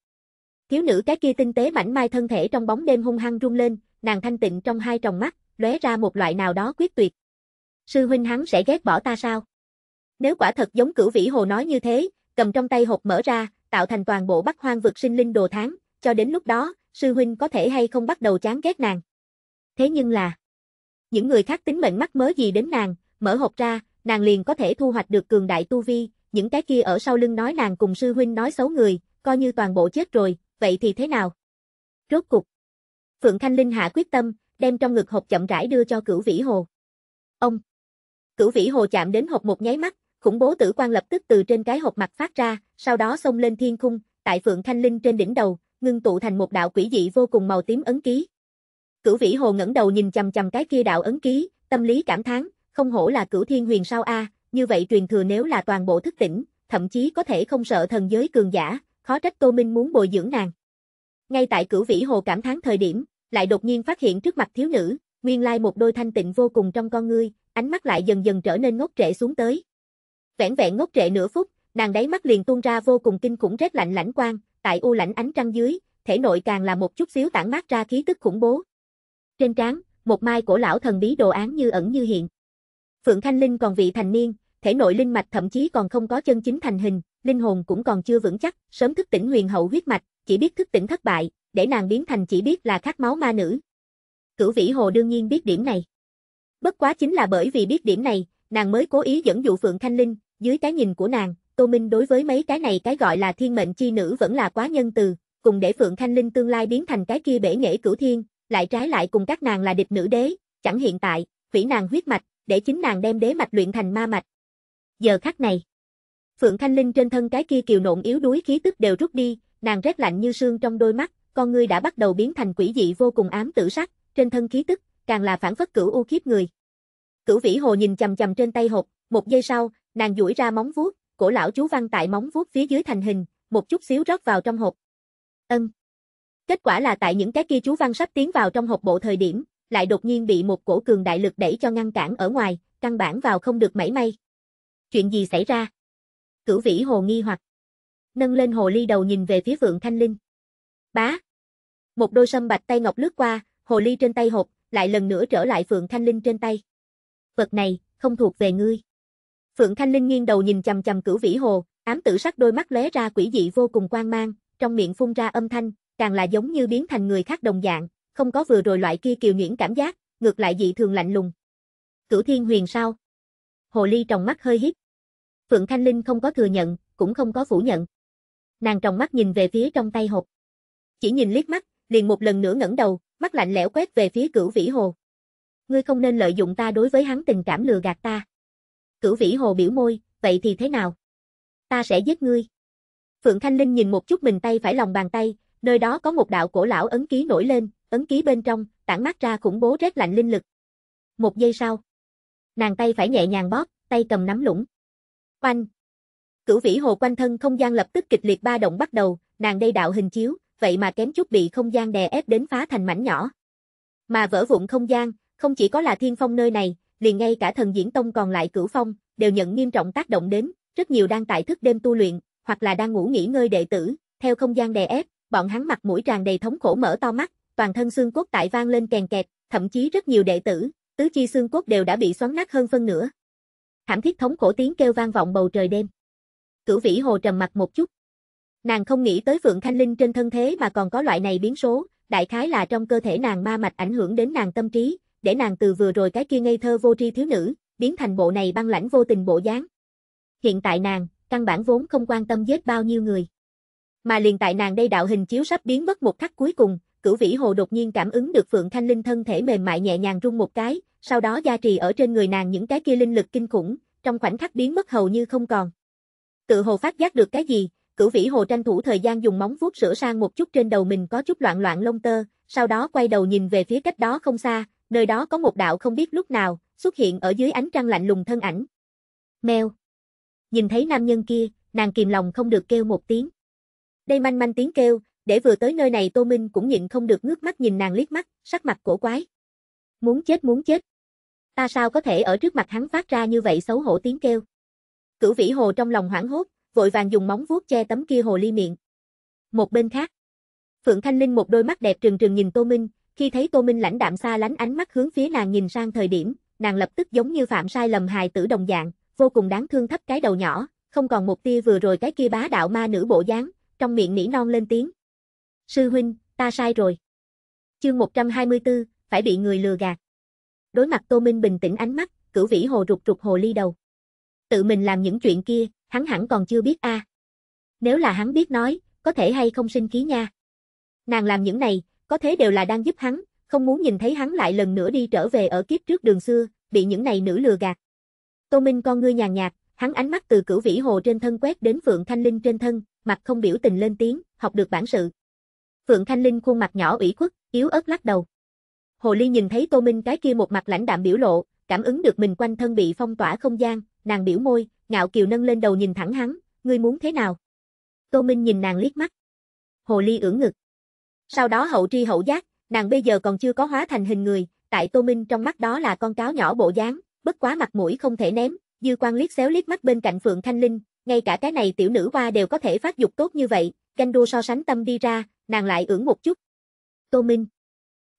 Thiếu nữ cái kia tinh tế mảnh mai thân thể trong bóng đêm hung hăng rung lên, nàng thanh tịnh trong hai tròng mắt, lóe ra một loại nào đó quyết tuyệt. Sư huynh hắn sẽ ghét bỏ ta sao? Nếu quả thật giống cửu vĩ hồ nói như thế, cầm trong tay hộp mở ra, tạo thành toàn bộ bắc hoang vực sinh linh đồ tháng, cho đến lúc đó, sư huynh có thể hay không bắt đầu chán ghét nàng. Thế nhưng là, những người khác tính mệnh mắt mớ gì đến nàng, mở hộp ra, nàng liền có thể thu hoạch được cường đại tu vi, những cái kia ở sau lưng nói nàng cùng sư huynh nói xấu người, coi như toàn bộ chết rồi, vậy thì thế nào? Rốt cục. Phượng Thanh Linh hạ quyết tâm, đem trong ngực hộp chậm rãi đưa cho cửu vĩ hồ. Ông. Cửu vĩ hồ chạm đến hộp một nháy mắt, khủng bố tử quan lập tức từ trên cái hộp mặt phát ra, sau đó xông lên thiên khung, tại Phượng Thanh Linh trên đỉnh đầu, ngưng tụ thành một đạo quỷ dị vô cùng màu tím ấn ký. Cửu Vĩ Hồ ngẩng đầu nhìn chằm chằm cái kia đạo ấn ký, tâm lý cảm thán, không hổ là cửu thiên huyền sao a, như vậy truyền thừa nếu là toàn bộ thức tỉnh, thậm chí có thể không sợ thần giới cường giả, khó trách Tô Minh muốn bồi dưỡng nàng. Ngay tại cửu vĩ hồ cảm thán thời điểm, lại đột nhiên phát hiện trước mặt thiếu nữ, nguyên lai một đôi thanh tịnh vô cùng trong con ngươi, ánh mắt lại dần dần trở nên ngốc trệ xuống tới. Vẻn vẹn ngốc trệ nửa phút, nàng đáy mắt liền tuôn ra vô cùng kinh khủng rét lạnh lãnh quang, tại u lãnh ánh trăng dưới, thể nội càng là một chút xíu tản mát ra khí tức khủng bố. Trên trán, một mai cổ lão thần bí đồ án như ẩn như hiện. Phượng Thanh Linh còn vị thành niên, thể nội linh mạch thậm chí còn không có chân chính thành hình, linh hồn cũng còn chưa vững chắc, sớm thức tỉnh huyền hậu huyết mạch, chỉ biết thức tỉnh thất bại, để nàng biến thành chỉ biết là khát máu ma nữ. Cửu Vĩ Hồ đương nhiên biết điểm này. Bất quá chính là bởi vì biết điểm này, nàng mới cố ý dẫn dụ Phượng Thanh Linh, dưới cái nhìn của nàng, Tô Minh đối với mấy cái này cái gọi là thiên mệnh chi nữ vẫn là quá nhân từ, cùng để Phượng Thanh Linh tương lai biến thành cái kia bể nghệ cửu thiên, lại trái lại cùng các nàng là địch nữ đế, chẳng hiện tại, hủy nàng huyết mạch, để chính nàng đem đế mạch luyện thành ma mạch. Giờ khắc này, Phượng Thanh Linh trên thân cái kia kiều nộn yếu đuối khí tức đều rút đi, nàng rét lạnh như sương trong đôi mắt, con ngươi đã bắt đầu biến thành quỷ dị vô cùng ám tử sắc, trên thân khí tức càng là phản phất cửu u khiếp người. Cửu Vĩ Hồ nhìn chằm chằm trên tay hộp, một giây sau, nàng duỗi ra móng vuốt, cổ lão chú văn tại móng vuốt phía dưới thành hình, một chút xíu rót vào trong hộp. Ân. Kết quả là tại những cái kia chú văn sắp tiến vào trong hộp bộ thời điểm, lại đột nhiên bị một cổ cường đại lực đẩy cho ngăn cản ở ngoài, căn bản vào không được mảy may. Chuyện gì xảy ra? Cửu vĩ hồ nghi hoặc. Nâng lên hồ ly đầu nhìn về phía Phượng Thanh Linh. Bá. Một đôi sâm bạch tay ngọc lướt qua, hồ ly trên tay hộp, lại lần nữa trở lại Phượng Thanh Linh trên tay. Vật này, không thuộc về ngươi. Phượng Thanh Linh nghiêng đầu nhìn chầm chầm cửu vĩ hồ, ám tử sắc đôi mắt lóe ra quỷ dị vô cùng quang mang, trong miệng phun ra âm thanh, càng là giống như biến thành người khác đồng dạng, không có vừa rồi loại kia kiều nhuyễn cảm giác, ngược lại dị thường lạnh lùng. Cửu Thiên Huyền sao? Hồ Ly trong mắt hơi híp. Phượng Thanh Linh không có thừa nhận, cũng không có phủ nhận. Nàng trong mắt nhìn về phía trong tay hộp. Chỉ nhìn liếc mắt, liền một lần nữa ngẩng đầu, mắt lạnh lẽo quét về phía Cửu Vĩ Hồ. Ngươi không nên lợi dụng ta đối với hắn tình cảm lừa gạt ta. Cửu Vĩ Hồ biểu môi, vậy thì thế nào? Ta sẽ giết ngươi. Phượng Thanh Linh nhìn một chút mình tay phải lòng bàn tay, nơi đó có một đạo cổ lão ấn ký nổi lên, ấn ký bên trong, tản mát ra khủng bố rét lạnh linh lực. Một giây sau, nàng tay phải nhẹ nhàng bóp, tay cầm nắm lũng. Oanh! Cửu vĩ hồ quanh thân không gian lập tức kịch liệt ba động bắt đầu, nàng đây đạo hình chiếu, vậy mà kém chút bị không gian đè ép đến phá thành mảnh nhỏ. Mà vỡ vụn không gian, không chỉ có là thiên phong nơi này, liền ngay cả thần diễn tông còn lại cửu phong, đều nhận nghiêm trọng tác động đến, rất nhiều đang tại thức đêm tu luyện, hoặc là đang ngủ nghỉ ngơi đệ tử, theo không gian đè ép, bọn hắn mặt mũi tràn đầy thống khổ mở to mắt, toàn thân xương cốt tại vang lên kèn kẹt, thậm chí rất nhiều đệ tử, tứ chi xương cốt đều đã bị xoắn nát hơn phân nửa. Thảm thiết thống cổ tiếng kêu vang vọng bầu trời đêm. Cửu Vĩ Hồ trầm mặt một chút. Nàng không nghĩ tới Phượng Thanh Linh trên thân thế mà còn có loại này biến số, đại khái là trong cơ thể nàng ma mạch ảnh hưởng đến nàng tâm trí, để nàng từ vừa rồi cái kia ngây thơ vô tri thiếu nữ, biến thành bộ này băng lãnh vô tình bộ dáng. Hiện tại nàng, căn bản vốn không quan tâm giết bao nhiêu người. Mà liền tại nàng đây đạo hình chiếu sắp biến mất một khắc cuối cùng, cửu vĩ hồ đột nhiên cảm ứng được Phượng Thanh Linh thân thể mềm mại nhẹ nhàng rung một cái, sau đó gia trì ở trên người nàng những cái kia linh lực kinh khủng, trong khoảnh khắc biến mất hầu như không còn. Tự hồ phát giác được cái gì, cửu vĩ hồ tranh thủ thời gian dùng móng vuốt sửa sang một chút trên đầu mình có chút loạn loạn lông tơ, sau đó quay đầu nhìn về phía cách đó không xa, nơi đó có một đạo không biết lúc nào, xuất hiện ở dưới ánh trăng lạnh lùng thân ảnh. Mèo. Nhìn thấy nam nhân kia, nàng kìm lòng không được kêu một tiếng. Đây manh manh tiếng kêu, để vừa tới nơi này Tô Minh cũng nhịn không được ngước mắt nhìn nàng liếc mắt, sắc mặt cổ quái. Muốn chết muốn chết. Ta sao có thể ở trước mặt hắn phát ra như vậy xấu hổ tiếng kêu. Cửu vĩ hồ trong lòng hoảng hốt, vội vàng dùng móng vuốt che tấm kia hồ ly miệng. Một bên khác. Phượng Thanh Linh một đôi mắt đẹp trừng trừng nhìn Tô Minh, khi thấy Tô Minh lãnh đạm xa lánh ánh mắt hướng phía nàng nhìn sang thời điểm, nàng lập tức giống như phạm sai lầm hài tử đồng dạng, vô cùng đáng thương thấp cái đầu nhỏ, không còn một tia vừa rồi cái kia bá đạo ma nữ bộ dáng, trong miệng nỉ non lên tiếng. Sư huynh, ta sai rồi. Chương 124, phải bị người lừa gạt. Đối mặt Tô Minh bình tĩnh ánh mắt, cửu vĩ hồ rụt rụt hồ ly đầu. Tự mình làm những chuyện kia, hắn hẳn còn chưa biết a. À. Nếu là hắn biết nói, có thể hay không sinh khí nha. Nàng làm những này, có thế đều là đang giúp hắn, không muốn nhìn thấy hắn lại lần nữa đi trở về ở kiếp trước đường xưa, bị những này nữ lừa gạt. Tô Minh con ngươi nhàn nhạt, hắn ánh mắt từ cửu vĩ hồ trên thân quét đến Phượng Thanh Linh trên thân, mặt không biểu tình lên tiếng, học được bản sự. Phượng Thanh Linh khuôn mặt nhỏ ủy khuất, yếu ớt lắc đầu. Hồ Ly nhìn thấy Tô Minh cái kia một mặt lãnh đạm biểu lộ, cảm ứng được mình quanh thân bị phong tỏa không gian, nàng biểu môi, ngạo kiều nâng lên đầu nhìn thẳng hắn, ngươi muốn thế nào? Tô Minh nhìn nàng liếc mắt. Hồ Ly ưỡn ngực. Sau đó hậu tri hậu giác, nàng bây giờ còn chưa có hóa thành hình người, tại Tô Minh trong mắt đó là con cáo nhỏ bộ dáng, bất quá mặt mũi không thể ném, dư quan liếc xéo liếc mắt bên cạnh Phượng Thanh Linh, ngay cả cái này tiểu nữ hoa đều có thể phát dục tốt như vậy, ganh đua so sánh tâm đi ra, nàng lại ưỡn một chút. Tô Minh.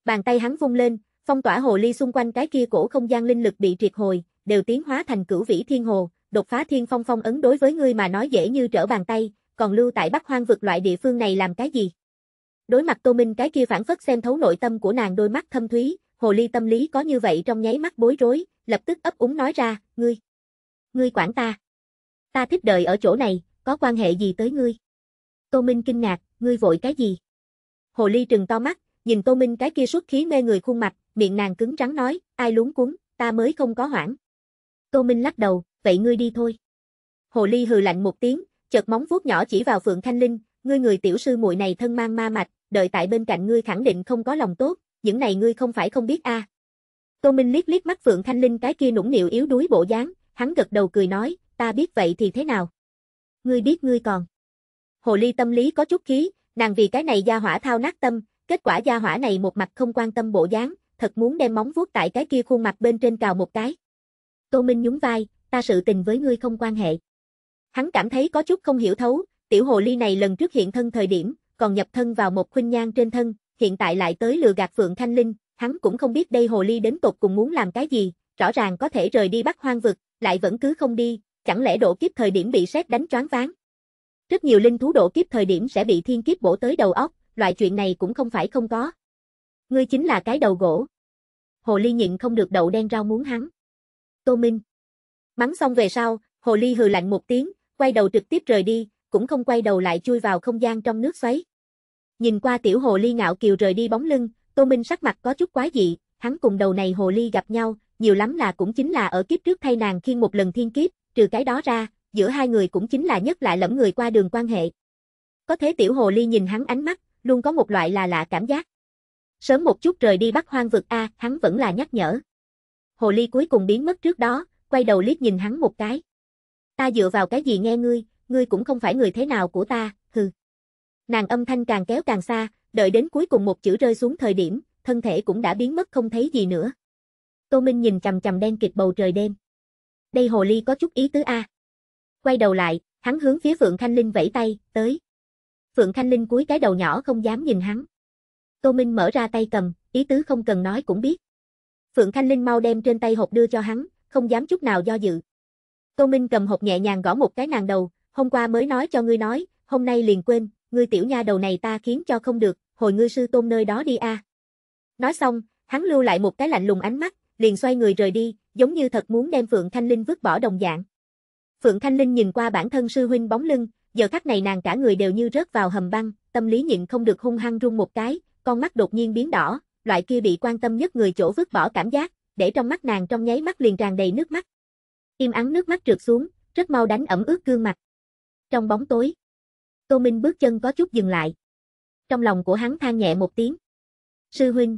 Bàn tay hắn vung lên, phong tỏa hồ ly xung quanh cái kia cổ không gian linh lực bị triệt hồi, đều tiến hóa thành cửu vĩ thiên hồ, đột phá thiên phong phong ấn đối với ngươi mà nói dễ như trở bàn tay, còn lưu tại Bắc Hoang vực loại địa phương này làm cái gì? Đối mặt Tô Minh cái kia phản phất xem thấu nội tâm của nàng đôi mắt thâm thúy, hồ ly tâm lý có như vậy trong nháy mắt bối rối, lập tức ấp úng nói ra, ngươi, ngươi quản ta. Ta thích đợi ở chỗ này, có quan hệ gì tới ngươi? Tô Minh kinh ngạc, ngươi vội cái gì? Hồ ly trừng to mắt, nhìn Tô Minh cái kia xuất khí mê người khuôn mặt, miệng nàng cứng rắn nói, ai luống cuốn, ta mới không có hoảng. Tô Minh lắc đầu, vậy ngươi đi thôi. Hồ ly hừ lạnh một tiếng, chợt móng vuốt nhỏ chỉ vào Phượng Thanh Linh, ngươi người tiểu sư muội này thân mang ma mạch, đợi tại bên cạnh ngươi khẳng định không có lòng tốt, những này ngươi không phải không biết a. À. Tô Minh liếc liếc mắt Phượng Thanh Linh cái kia nũng nịu yếu đuối bộ dáng, hắn gật đầu cười nói, ta biết vậy thì thế nào? Ngươi biết ngươi còn hồ ly tâm lý có chút khí, nàng vì cái này gia hỏa thao nát tâm, kết quả gia hỏa này một mặt không quan tâm bộ dáng, thật muốn đem móng vuốt tại cái kia khuôn mặt bên trên cào một cái. Tô Minh nhún vai, ta sự tình với ngươi không quan hệ. Hắn cảm thấy có chút không hiểu thấu, tiểu hồ ly này lần trước hiện thân thời điểm, còn nhập thân vào một khuynh nhang trên thân, hiện tại lại tới lừa gạt Phượng Thanh Linh, hắn cũng không biết đây hồ ly đến tột cùng muốn làm cái gì, rõ ràng có thể rời đi bắt hoang vực, lại vẫn cứ không đi, chẳng lẽ độ kiếp thời điểm bị xét đánh choáng váng. Rất nhiều linh thú độ kiếp thời điểm sẽ bị thiên kiếp bổ tới đầu óc, loại chuyện này cũng không phải không có. Ngươi chính là cái đầu gỗ. Hồ Ly nhịn không được đậu đen rau muốn hắn. Tô Minh. Mắng xong về sau, Hồ Ly hừ lạnh một tiếng, quay đầu trực tiếp rời đi, cũng không quay đầu lại chui vào không gian trong nước xoáy. Nhìn qua tiểu Hồ Ly ngạo kiều rời đi bóng lưng, Tô Minh sắc mặt có chút quái dị, hắn cùng đầu này Hồ Ly gặp nhau, nhiều lắm là cũng chính là ở kiếp trước thay nàng khiên một lần thiên kiếp, trừ cái đó ra, giữa hai người cũng chính là nhất lại lẫm người qua đường quan hệ. Có thế tiểu hồ ly nhìn hắn ánh mắt, luôn có một loại là lạ cảm giác. Sớm một chút rời đi bắt hoang vực A, hắn vẫn là nhắc nhở. Hồ ly cuối cùng biến mất trước đó, quay đầu liếc nhìn hắn một cái. Ta dựa vào cái gì nghe ngươi, ngươi cũng không phải người thế nào của ta, hừ. Nàng âm thanh càng kéo càng xa, đợi đến cuối cùng một chữ rơi xuống thời điểm, thân thể cũng đã biến mất không thấy gì nữa. Tô Minh nhìn chằm chằm đen kịt bầu trời đêm. Đây hồ ly có chút ý tứ a quay đầu lại, hắn hướng phía Phượng Thanh Linh vẫy tay, tới. Phượng Thanh Linh cúi cái đầu nhỏ không dám nhìn hắn. Tô Minh mở ra tay cầm, ý tứ không cần nói cũng biết. Phượng Thanh Linh mau đem trên tay hộp đưa cho hắn, không dám chút nào do dự. Tô Minh cầm hộp nhẹ nhàng gõ một cái nàng đầu, hôm qua mới nói cho ngươi nói, hôm nay liền quên, ngươi tiểu nha đầu này ta khiến cho không được, hồi ngươi sư tôn nơi đó đi a. À. Nói xong, hắn lưu lại một cái lạnh lùng ánh mắt, liền xoay người rời đi, giống như thật muốn đem Phượng Thanh Linh vứt bỏ đồng dạng. Phượng Thanh Linh nhìn qua bản thân sư huynh bóng lưng, giờ khắc này nàng cả người đều như rớt vào hầm băng, tâm lý nhịn không được hung hăng rung một cái, con mắt đột nhiên biến đỏ, loại kia bị quan tâm nhất người chỗ vứt bỏ cảm giác, để trong mắt nàng trong nháy mắt liền tràn đầy nước mắt. Im ắng nước mắt trượt xuống, rất mau đánh ẩm ướt gương mặt. Trong bóng tối, Tô Minh bước chân có chút dừng lại. Trong lòng của hắn than nhẹ một tiếng. Sư huynh.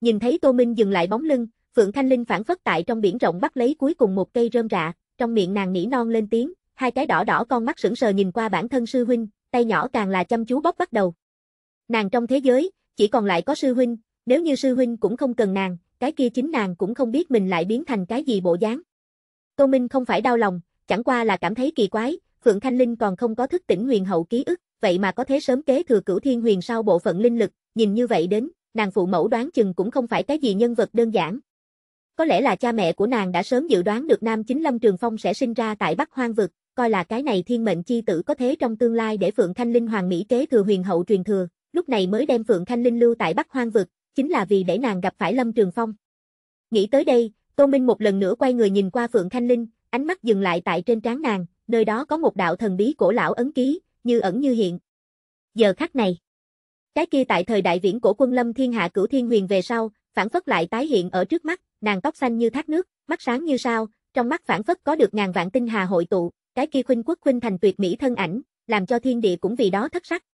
Nhìn thấy Tô Minh dừng lại bóng lưng, Phượng Thanh Linh phản phất tại trong biển rộng bắt lấy cuối cùng một cây rơm rạ, trong miệng nàng nỉ non lên tiếng, hai cái đỏ đỏ con mắt sững sờ nhìn qua bản thân sư huynh, tay nhỏ càng là chăm chú bóp bắt đầu. Nàng trong thế giới, chỉ còn lại có sư huynh, nếu như sư huynh cũng không cần nàng, cái kia chính nàng cũng không biết mình lại biến thành cái gì bộ dáng. Tô Minh không phải đau lòng, chẳng qua là cảm thấy kỳ quái, Phượng Thanh Linh còn không có thức tỉnh huyền hậu ký ức, vậy mà có thế sớm kế thừa cửu thiên huyền sau bộ phận linh lực, nhìn như vậy đến, nàng phụ mẫu đoán chừng cũng không phải cái gì nhân vật đơn giản, có lẽ là cha mẹ của nàng đã sớm dự đoán được Nam Chính Lâm Trường Phong sẽ sinh ra tại Bắc Hoang Vực, coi là cái này thiên mệnh chi tử có thế trong tương lai để Phượng Thanh Linh Hoàng Mỹ kế thừa huyền hậu truyền thừa, lúc này mới đem Phượng Thanh Linh lưu tại Bắc Hoang Vực, chính là vì để nàng gặp phải Lâm Trường Phong. Nghĩ tới đây, Tô Minh một lần nữa quay người nhìn qua Phượng Thanh Linh, ánh mắt dừng lại tại trên trán nàng, nơi đó có một đạo thần bí cổ lão ấn ký, như ẩn như hiện. Giờ khắc này, cái kia tại thời đại viễn cổ quân lâm thiên hạ cửu thiên huyền về sau, phản phất lại tái hiện ở trước mắt, nàng tóc xanh như thác nước, mắt sáng như sao, trong mắt phản phất có được ngàn vạn tinh hà hội tụ, cái kia khuynh quốc khuynh thành tuyệt mỹ thân ảnh, làm cho thiên địa cũng vì đó thất sắc.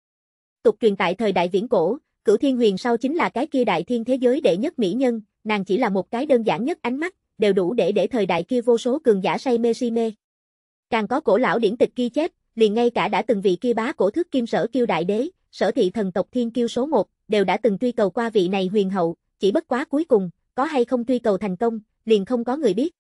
Tục truyền tại thời đại viễn cổ, Cửu Thiên Huyền sau chính là cái kia đại thiên thế giới đệ nhất mỹ nhân, nàng chỉ là một cái đơn giản nhất ánh mắt, đều đủ để để thời đại kia vô số cường giả say mê si mê. Càng có cổ lão điển tịch ghi chép, liền ngay cả đã từng vị kia bá cổ thước kim sở kiêu đại đế, sở thị thần tộc thiên kiêu số một đều đã từng truy cầu qua vị này huyền hậu, chỉ bất quá cuối cùng, có hay không truy cầu thành công, liền không có người biết.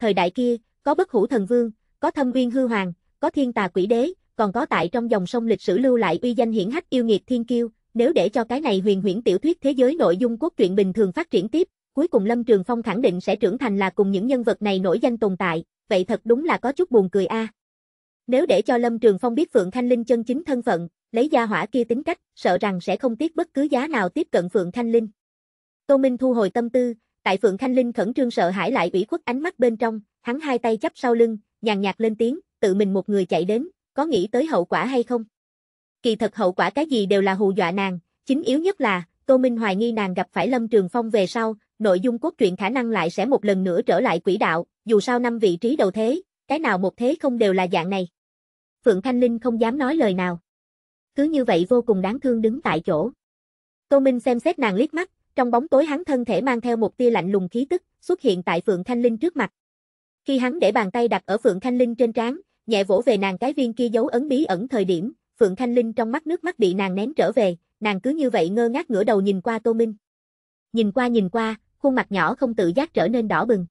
Thời đại kia, có bất hủ thần vương, có thâm uyên hư hoàng, có thiên tà quỷ đế, còn có tại trong dòng sông lịch sử lưu lại uy danh hiển hách yêu nghiệt thiên kiêu, nếu để cho cái này huyền huyễn tiểu thuyết thế giới nội dung cốt truyện bình thường phát triển tiếp, cuối cùng Lâm Trường Phong khẳng định sẽ trưởng thành là cùng những nhân vật này nổi danh tồn tại, vậy thật đúng là có chút buồn cười a. Nếu để cho Lâm Trường Phong biết Phượng Thanh Linh chân chính thân phận, lấy gia hỏa kia tính cách, sợ rằng sẽ không tiếc bất cứ giá nào tiếp cận Phượng Thanh Linh. Tô Minh thu hồi tâm tư, tại Phượng Khanh Linh khẩn trương sợ hãi lại ủy khuất ánh mắt bên trong, hắn hai tay chắp sau lưng, nhàn nhạt lên tiếng, tự mình một người chạy đến, có nghĩ tới hậu quả hay không? Kỳ thật hậu quả cái gì đều là hù dọa nàng, chính yếu nhất là, Tô Minh hoài nghi nàng gặp phải Lâm Trường Phong về sau, nội dung cốt truyện khả năng lại sẽ một lần nữa trở lại quỹ đạo, dù sao năm vị trí đầu thế, cái nào một thế không đều là dạng này. Phượng Thanh Linh không dám nói lời nào. Cứ như vậy vô cùng đáng thương đứng tại chỗ. Tô Minh xem xét nàng liếc mắt, trong bóng tối hắn thân thể mang theo một tia lạnh lùng khí tức, xuất hiện tại Phượng Thanh Linh trước mặt. Khi hắn để bàn tay đặt ở Phượng Thanh Linh trên trán, nhẹ vỗ về nàng cái viên kia dấu ấn bí ẩn thời điểm, Phượng Thanh Linh trong mắt nước mắt bị nàng nén trở về, nàng cứ như vậy ngơ ngác ngửa đầu nhìn qua Tô Minh. Nhìn qua nhìn qua, khuôn mặt nhỏ không tự giác trở nên đỏ bừng.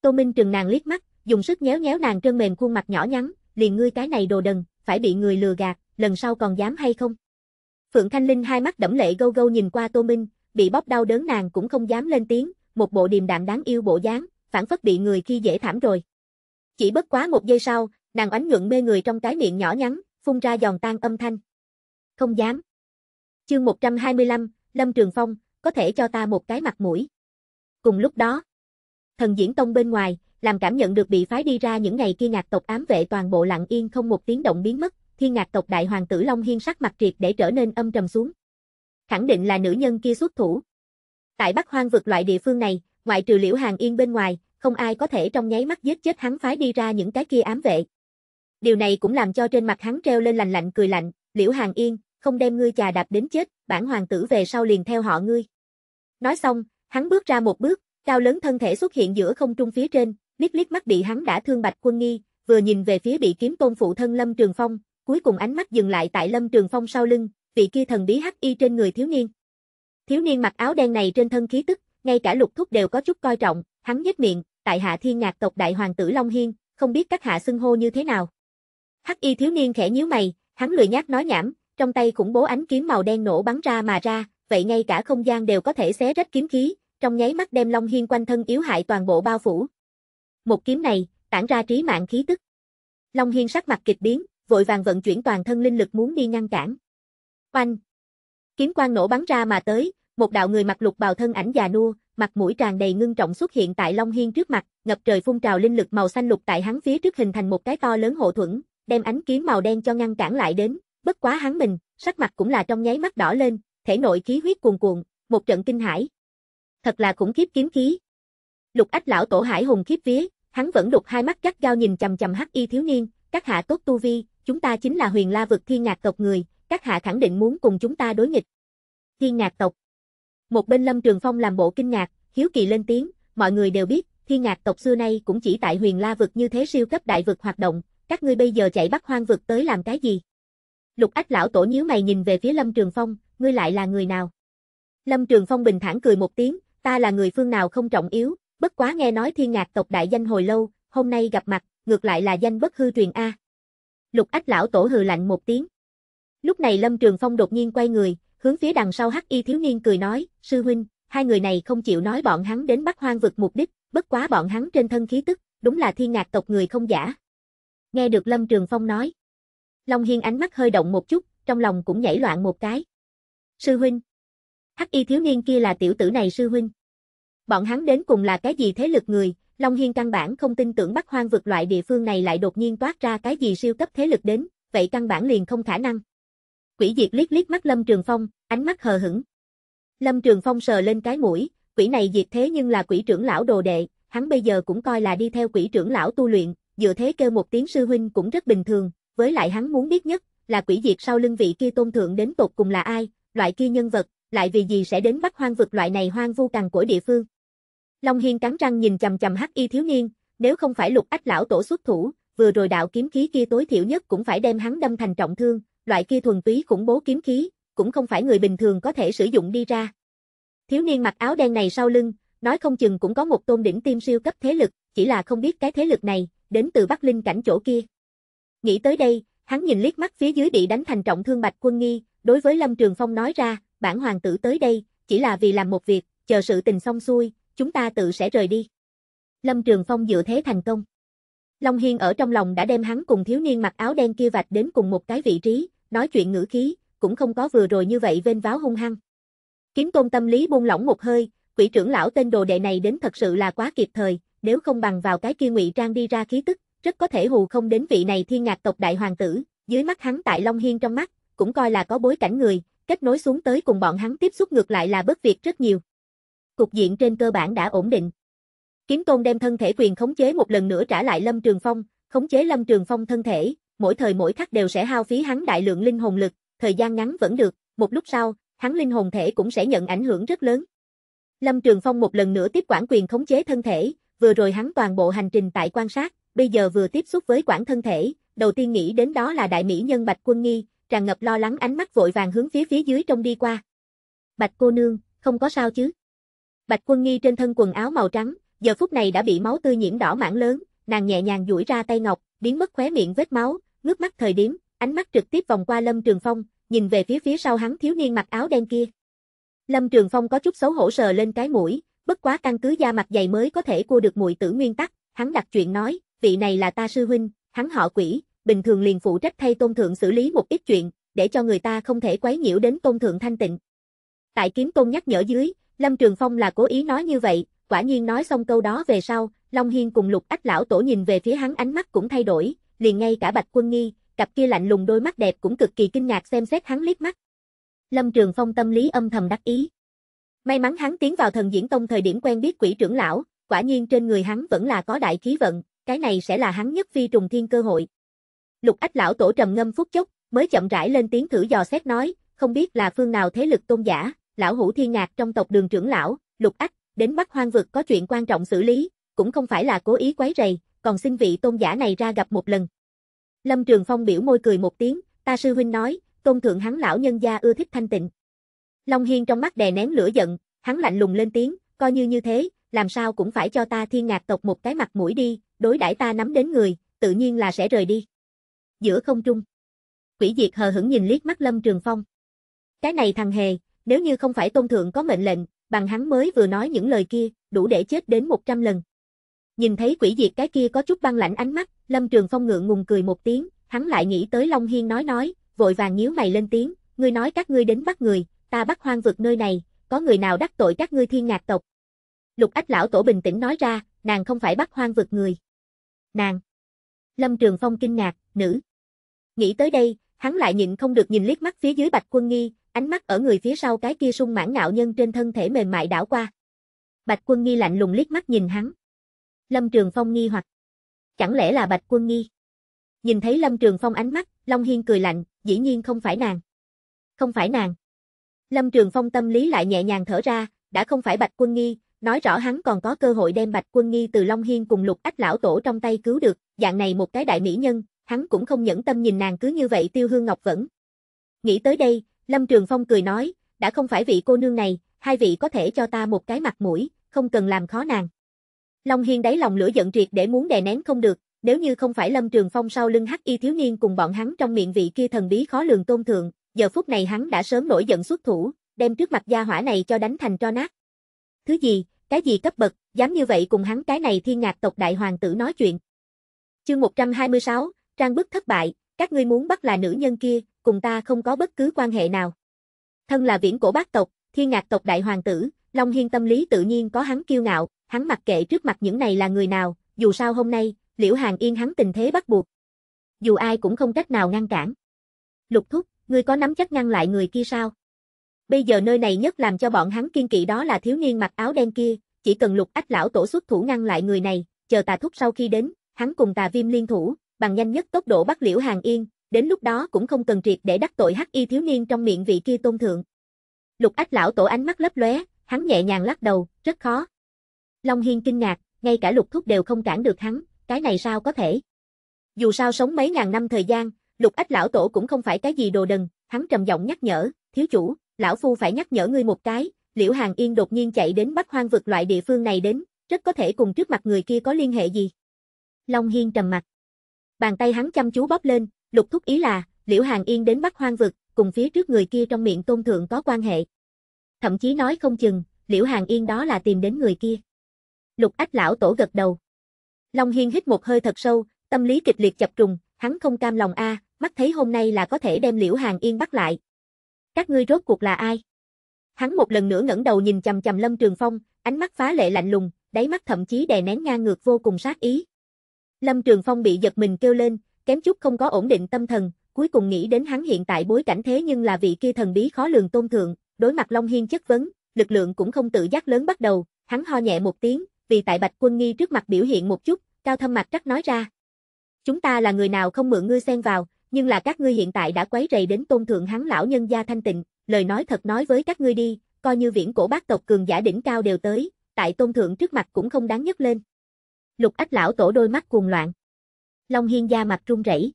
Tô Minh trừng nàng liếc mắt, dùng sức nhéo nhéo nàng trơn mềm khuôn mặt nhỏ nhắn, liền ngươi cái này đồ đần, phải bị người lừa gạt, lần sau còn dám hay không? Phượng Thanh Linh hai mắt đẫm lệ gâu gâu nhìn qua Tô Minh, bị bóp đau đớn nàng cũng không dám lên tiếng, một bộ điềm đạm đáng yêu bộ dáng, phản phất bị người khi dễ thảm rồi. Chỉ bất quá một giây sau, nàng oánh nhuận mê người trong cái miệng nhỏ nhắn, phun ra giòn tan âm thanh. Không dám. Chương 125, Lâm Trường Phong, có thể cho ta một cái mặt mũi. Cùng lúc đó, thần diễn tông bên ngoài, làm cảm nhận được bị phái đi ra những ngày kia ngạc tộc ám vệ toàn bộ lặng yên không một tiếng động biến mất, thiên ngạc tộc đại hoàng tử Long Hiên sắc mặt triệt để trở nên âm trầm xuống khẳng định là nữ nhân kia xuất thủ. Tại Bắc Hoang vực loại địa phương này, ngoại trừ Liễu Hàng Yên bên ngoài, không ai có thể trong nháy mắt giết chết hắn phái đi ra những cái kia ám vệ. Điều này cũng làm cho trên mặt hắn treo lên lành lạnh cười lạnh, Liễu Hàng Yên, không đem ngươi chà đạp đến chết, bản hoàng tử về sau liền theo họ ngươi. Nói xong, hắn bước ra một bước, cao lớn thân thể xuất hiện giữa không trung phía trên, liếc liếc mắt bị hắn đã thương Bạch Quân Nghi, vừa nhìn về phía bị kiếm tôn phụ thân Lâm Trường Phong, cuối cùng ánh mắt dừng lại tại Lâm Trường Phong sau lưng, vị kia thần bí hắc y trên người thiếu niên. Thiếu niên mặc áo đen này trên thân khí tức, ngay cả lục thúc đều có chút coi trọng, hắn nhếch miệng, tại hạ thiên ngạc tộc đại hoàng tử Long Hiên, không biết các hạ xưng hô như thế nào. Hắc y thiếu niên khẽ nhíu mày, hắn lười nhác nói nhảm, trong tay khủng bố ánh kiếm màu đen nổ bắn ra mà ra, vậy ngay cả không gian đều có thể xé rách kiếm khí, trong nháy mắt đem Long Hiên quanh thân yếu hại toàn bộ bao phủ. Một kiếm này, tản ra trí mạng khí tức. Long Hiên sắc mặt kịch biến, vội vàng vận chuyển toàn thân linh lực muốn đi ngăn cản. Oanh! Kiếm quang nổ bắn ra mà tới, một đạo người mặc lục bào thân ảnh già nua, mặt mũi tràn đầy ngưng trọng xuất hiện tại Long Hiên trước mặt, ngập trời phun trào linh lực màu xanh lục tại hắn phía trước hình thành một cái to lớn hộ thuẫn, đem ánh kiếm màu đen cho ngăn cản lại đến, bất quá hắn mình, sắc mặt cũng là trong nháy mắt đỏ lên, thể nội khí huyết cuồn cuộn, một trận kinh hãi. Thật là khủng khiếp kiếm khí. Lục Ách lão tổ hải hùng khiếp vía, hắn vẫn đục hai mắt gắt gao nhìn chằm chằm Hắc Y thiếu niên, các hạ tốt tu vi, chúng ta chính là Huyền La vực thiên ngạc tộc người, các hạ khẳng định muốn cùng chúng ta đối nghịch. Thiên ngạc tộc. Một bên Lâm Trường Phong làm bộ kinh ngạc, hiếu kỳ lên tiếng, mọi người đều biết, thiên ngạc tộc xưa nay cũng chỉ tại huyền la vực như thế siêu cấp đại vực hoạt động, các ngươi bây giờ chạy bắt hoang vực tới làm cái gì? Lục ách lão tổ nhíu mày nhìn về phía Lâm Trường Phong, ngươi lại là người nào? Lâm Trường Phong bình thản cười một tiếng, ta là người phương nào không trọng yếu, bất quá nghe nói thiên ngạc tộc đại danh hồi lâu, hôm nay gặp mặt, ngược lại là danh bất hư truyền A. Lục ách lão tổ hừ lạnh một tiếng. Lúc này Lâm Trường Phong đột nhiên quay người, hướng phía đằng sau Hắc Y thiếu niên cười nói, "Sư huynh, hai người này không chịu nói bọn hắn đến Bắc Hoang vực mục đích, bất quá bọn hắn trên thân khí tức, đúng là thiên ngạc tộc người không giả." Nghe được Lâm Trường Phong nói, Long Hiên ánh mắt hơi động một chút, trong lòng cũng nhảy loạn một cái. "Sư huynh, Hắc Y thiếu niên kia là tiểu tử này sư huynh." Bọn hắn đến cùng là cái gì thế lực người, Long Hiên căn bản không tin tưởng Bắc Hoang vực loại địa phương này lại đột nhiên toát ra cái gì siêu cấp thế lực đến, vậy căn bản liền không khả năng. Quỷ diệt liếc liếc mắt Lâm Trường Phong, ánh mắt hờ hững. Lâm Trường Phong sờ lên cái mũi, quỷ này diệt thế nhưng là quỷ trưởng lão đồ đệ, hắn bây giờ cũng coi là đi theo quỷ trưởng lão tu luyện, dựa thế kêu một tiếng sư huynh cũng rất bình thường, với lại hắn muốn biết nhất là quỷ diệt sau lưng vị kia tôn thượng đến tột cùng là ai, loại kia nhân vật, lại vì gì sẽ đến bắt hoang vực loại này hoang vu cằn của địa phương. Long Hiên cắn răng nhìn chầm chầm hắc y thiếu niên, nếu không phải lục ách lão tổ xuất thủ, vừa rồi đạo kiếm khí kia tối thiểu nhất cũng phải đem hắn đâm thành trọng thương, loại kia thuần túy khủng bố kiếm khí, cũng không phải người bình thường có thể sử dụng đi ra. Thiếu niên mặc áo đen này sau lưng, nói không chừng cũng có một tôn đỉnh tiêm siêu cấp thế lực, chỉ là không biết cái thế lực này, đến từ Bắc Linh cảnh chỗ kia. Nghĩ tới đây, hắn nhìn liếc mắt phía dưới bị đánh thành trọng thương Bạch Quân Nghi, đối với Lâm Trường Phong nói ra, bản hoàng tử tới đây, chỉ là vì làm một việc, chờ sự tình xong xuôi, chúng ta tự sẽ rời đi. Lâm Trường Phong dự thế thành công. Long Hiên ở trong lòng đã đem hắn cùng thiếu niên mặc áo đen kia vạch đến cùng một cái vị trí, nói chuyện ngữ khí, cũng không có vừa rồi như vậy vênh váo hung hăng. Kiếm tôn tâm lý buông lỏng một hơi, quỷ trưởng lão tên đồ đệ này đến thật sự là quá kịp thời, nếu không bằng vào cái kia ngụy trang đi ra khí tức, rất có thể hù không đến vị này thiên ngạc tộc đại hoàng tử, dưới mắt hắn tại Long Hiên trong mắt, cũng coi là có bối cảnh người, kết nối xuống tới cùng bọn hắn tiếp xúc ngược lại là bất việc rất nhiều. Cục diện trên cơ bản đã ổn định. Kiếm Tôn đem thân thể quyền khống chế một lần nữa trả lại Lâm Trường Phong, khống chế Lâm Trường Phong thân thể, mỗi thời mỗi khắc đều sẽ hao phí hắn đại lượng linh hồn lực, thời gian ngắn vẫn được, một lúc sau, hắn linh hồn thể cũng sẽ nhận ảnh hưởng rất lớn. Lâm Trường Phong một lần nữa tiếp quản quyền khống chế thân thể, vừa rồi hắn toàn bộ hành trình tại quan sát, bây giờ vừa tiếp xúc với quản thân thể, đầu tiên nghĩ đến đó là đại mỹ nhân Bạch Quân Nghi, tràn ngập lo lắng ánh mắt vội vàng hướng phía phía dưới trông đi qua. Bạch cô nương, không có sao chứ? Bạch Quân Nghi trên thân quần áo màu trắng, giờ phút này đã bị máu tươi nhiễm đỏ mảng lớn, nàng nhẹ nhàng duỗi ra tay ngọc, biến mất khóe miệng vết máu, ngước mắt thời điểm, ánh mắt trực tiếp vòng qua Lâm Trường Phong, nhìn về phía phía sau hắn thiếu niên mặc áo đen kia. Lâm Trường Phong có chút xấu hổ sờ lên cái mũi, bất quá căn cứ da mặt dày mới có thể cua được mùi tử nguyên tắc, hắn đặt chuyện nói, vị này là ta sư huynh, hắn họ quỷ, bình thường liền phụ trách thay tôn thượng xử lý một ít chuyện, để cho người ta không thể quấy nhiễu đến tôn thượng thanh tịnh. Tại kiếm tôn nhắc nhở dưới, Lâm Trường Phong là cố ý nói như vậy, quả nhiên nói xong câu đó về sau, Long Hiên cùng lục ách lão tổ nhìn về phía hắn ánh mắt cũng thay đổi, liền ngay cả Bạch Quân Nghi, cặp kia lạnh lùng đôi mắt đẹp cũng cực kỳ kinh ngạc xem xét hắn liếc mắt. Lâm Trường Phong tâm lý âm thầm đắc ý. May mắn hắn tiến vào thần diễn tông thời điểm quen biết quỷ trưởng lão, quả nhiên trên người hắn vẫn là có đại khí vận, cái này sẽ là hắn nhất phi trùng thiên cơ hội. Lục ách lão tổ trầm ngâm phút chốc, mới chậm rãi lên tiếng thử dò xét nói, không biết là phương nào thế lực tôn giả, lão hữu thiên ngạc trong tộc đường trưởng lão, lục ách, đến bắt hoang vực có chuyện quan trọng xử lý, cũng không phải là cố ý quấy rầy, còn xin vị tôn giả này ra gặp một lần. Lâm Trường Phong biểu môi cười một tiếng, ta sư huynh nói, tôn thượng hắn lão nhân gia ưa thích thanh tịnh. Long Hiên trong mắt đè nén lửa giận, hắn lạnh lùng lên tiếng, coi như như thế, làm sao cũng phải cho ta thiên ngạc tộc một cái mặt mũi đi, đối đãi ta nắm đến người, tự nhiên là sẽ rời đi. Giữa không trung, quỷ diệt hờ hững nhìn liếc mắt Lâm Trường Phong. Cái này thằng hề, nếu như không phải tôn thượng có mệnh lệnh, bằng hắn mới vừa nói những lời kia, đủ để chết đến 100 lần. Nhìn thấy quỷ diệt cái kia có chút băng lạnh ánh mắt, Lâm Trường Phong ngượng ngùng cười một tiếng, hắn lại nghĩ tới Long Hiên nói nói, vội vàng nhíu mày lên tiếng, ngươi nói các ngươi đến bắt người, ta bắt hoang vực nơi này, có người nào đắc tội các ngươi thiên ngạc tộc. Lục ách lão tổ bình tĩnh nói ra, nàng không phải bắt hoang vực người. Nàng. Lâm Trường Phong kinh ngạc, nữ. Nghĩ tới đây, hắn lại nhịn không được nhìn liếc mắt phía dưới Bạch Quân Nghi, ánh mắt ở người phía sau cái kia sung mãn ngạo nhân trên thân thể mềm mại đảo qua. Bạch Quân Nghi lạnh lùng liếc mắt nhìn hắn. Lâm Trường Phong nghi hoặc. Chẳng lẽ là Bạch Quân Nghi? Nhìn thấy Lâm Trường Phong ánh mắt, Long Hiên cười lạnh, dĩ nhiên không phải nàng. Không phải nàng. Lâm Trường Phong tâm lý lại nhẹ nhàng thở ra, đã không phải Bạch Quân Nghi, nói rõ hắn còn có cơ hội đem Bạch Quân Nghi từ Long Hiên cùng lục ách lão tổ trong tay cứu được, dạng này một cái đại mỹ nhân, hắn cũng không nhẫn tâm nhìn nàng cứ như vậy tiêu hương ngọc vẫn. Nghĩ tới đây, Lâm Trường Phong cười nói, đã không phải vị cô nương này, hai vị có thể cho ta một cái mặt mũi, không cần làm khó nàng. Long Hiên đáy lòng lửa giận triệt để muốn đè nén không được, nếu như không phải Lâm Trường Phong sau lưng hắc y thiếu niên cùng bọn hắn trong miệng vị kia thần bí khó lường tôn thượng, giờ phút này hắn đã sớm nổi giận xuất thủ, đem trước mặt gia hỏa này cho đánh thành cho nát. Thứ gì, cái gì cấp bậc, dám như vậy cùng hắn cái này thiên ngạc tộc đại hoàng tử nói chuyện. Chương 126, trang bức thất bại, các ngươi muốn bắt là nữ nhân kia, cùng ta không có bất cứ quan hệ nào. Thân là viễn cổ bác tộc, thiên ngạc tộc đại hoàng tử, Long Hiên tâm lý tự nhiên có hắn kiêu ngạo, hắn mặc kệ trước mặt những này là người nào, dù sao hôm nay, Liễu Hàng Yên hắn tình thế bắt buộc. Dù ai cũng không cách nào ngăn cản. Lục thúc, ngươi có nắm chắc ngăn lại người kia sao? Bây giờ nơi này nhất làm cho bọn hắn kiên kỵ đó là thiếu niên mặc áo đen kia, chỉ cần lục ách lão tổ xuất thủ ngăn lại người này, chờ tà thúc sau khi đến, hắn cùng tà viêm liên thủ, bằng nhanh nhất tốc độ bắt liễu hàng yên, đến lúc đó cũng không cần triệt để đắc tội hắc y thiếu niên trong miệng vị kia tôn thượng. Lục ách lão tổ ánh mắt lấp lóe, hắn nhẹ nhàng lắc đầu, rất khó. Long Hiên kinh ngạc, ngay cả lục thúc đều không cản được hắn, cái này sao có thể. Dù sao sống mấy ngàn năm thời gian, lục ách lão tổ cũng không phải cái gì đồ đần, hắn trầm giọng nhắc nhở, thiếu chủ, lão phu phải nhắc nhở ngươi một cái, liễu hàng yên đột nhiên chạy đến bắc hoang vực loại địa phương này đến, rất có thể cùng trước mặt người kia có liên hệ gì. Long Hiên trầm mặt. Bàn tay hắn chăm chú bóp lên, lục thúc ý là, liễu hàng yên đến bắc hoang vực, cùng phía trước người kia trong miệng tôn thượng có quan hệ. Thậm chí nói không chừng, liễu hàng yên đó là tìm đến người kia. Lục ách lão tổ gật đầu. Long Hiên hít một hơi thật sâu, tâm lý kịch liệt chập trùng, hắn không cam lòng a, mắt thấy hôm nay là có thể đem Liễu Hàng Yên bắt lại. Các ngươi rốt cuộc là ai? Hắn một lần nữa ngẩng đầu nhìn chằm chằm Lâm Trường Phong, ánh mắt phá lệ lạnh lùng, đáy mắt thậm chí đè nén ngang ngược vô cùng sát ý. Lâm Trường Phong bị giật mình kêu lên, kém chút không có ổn định tâm thần, cuối cùng nghĩ đến hắn hiện tại bối cảnh thế nhưng là vị kia thần bí khó lường tôn thượng, đối mặt Long Hiên chất vấn, lực lượng cũng không tự giác lớn bắt đầu, hắn ho nhẹ một tiếng, vì tại Bạch Quân Nghi trước mặt biểu hiện một chút, Cao Thâm Mạc trắc nói ra. Chúng ta là người nào không mượn ngươi xen vào, nhưng là các ngươi hiện tại đã quấy rầy đến tôn thượng hắn lão nhân gia thanh tịnh, lời nói thật nói với các ngươi đi, coi như viễn cổ bác tộc cường giả đỉnh cao đều tới, tại tôn thượng trước mặt cũng không đáng nhấc lên. Lục ách lão tổ đôi mắt cuồng loạn. Long hiên gia mặt run rẩy.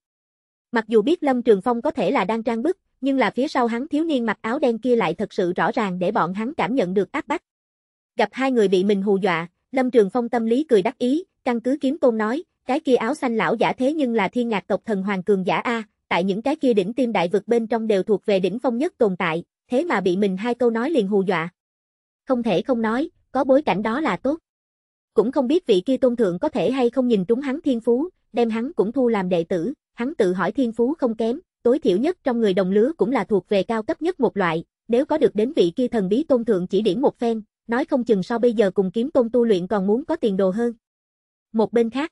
Mặc dù biết Lâm Trường Phong có thể là đang trang bức, nhưng là phía sau hắn thiếu niên mặc áo đen kia lại thật sự rõ ràng để bọn hắn cảm nhận được áp bách. Gặp hai người bị mình hù dọa, Lâm Trường Phong tâm lý cười đắc ý, căn cứ kiếm tôn nói, cái kia áo xanh lão giả thế nhưng là thiên ngạc tộc thần hoàng cường giả A, tại những cái kia đỉnh tim đại vực bên trong đều thuộc về đỉnh phong nhất tồn tại, thế mà bị mình hai câu nói liền hù dọa. Không thể không nói, có bối cảnh đó là tốt. Cũng không biết vị kia tôn thượng có thể hay không nhìn trúng hắn thiên phú, đem hắn cũng thu làm đệ tử, hắn tự hỏi thiên phú không kém, tối thiểu nhất trong người đồng lứa cũng là thuộc về cao cấp nhất một loại, nếu có được đến vị kia thần bí tôn thượng chỉ điểm một phen, nói không chừng sau bây giờ cùng kiếm tôn tu luyện còn muốn có tiền đồ hơn. Một bên khác,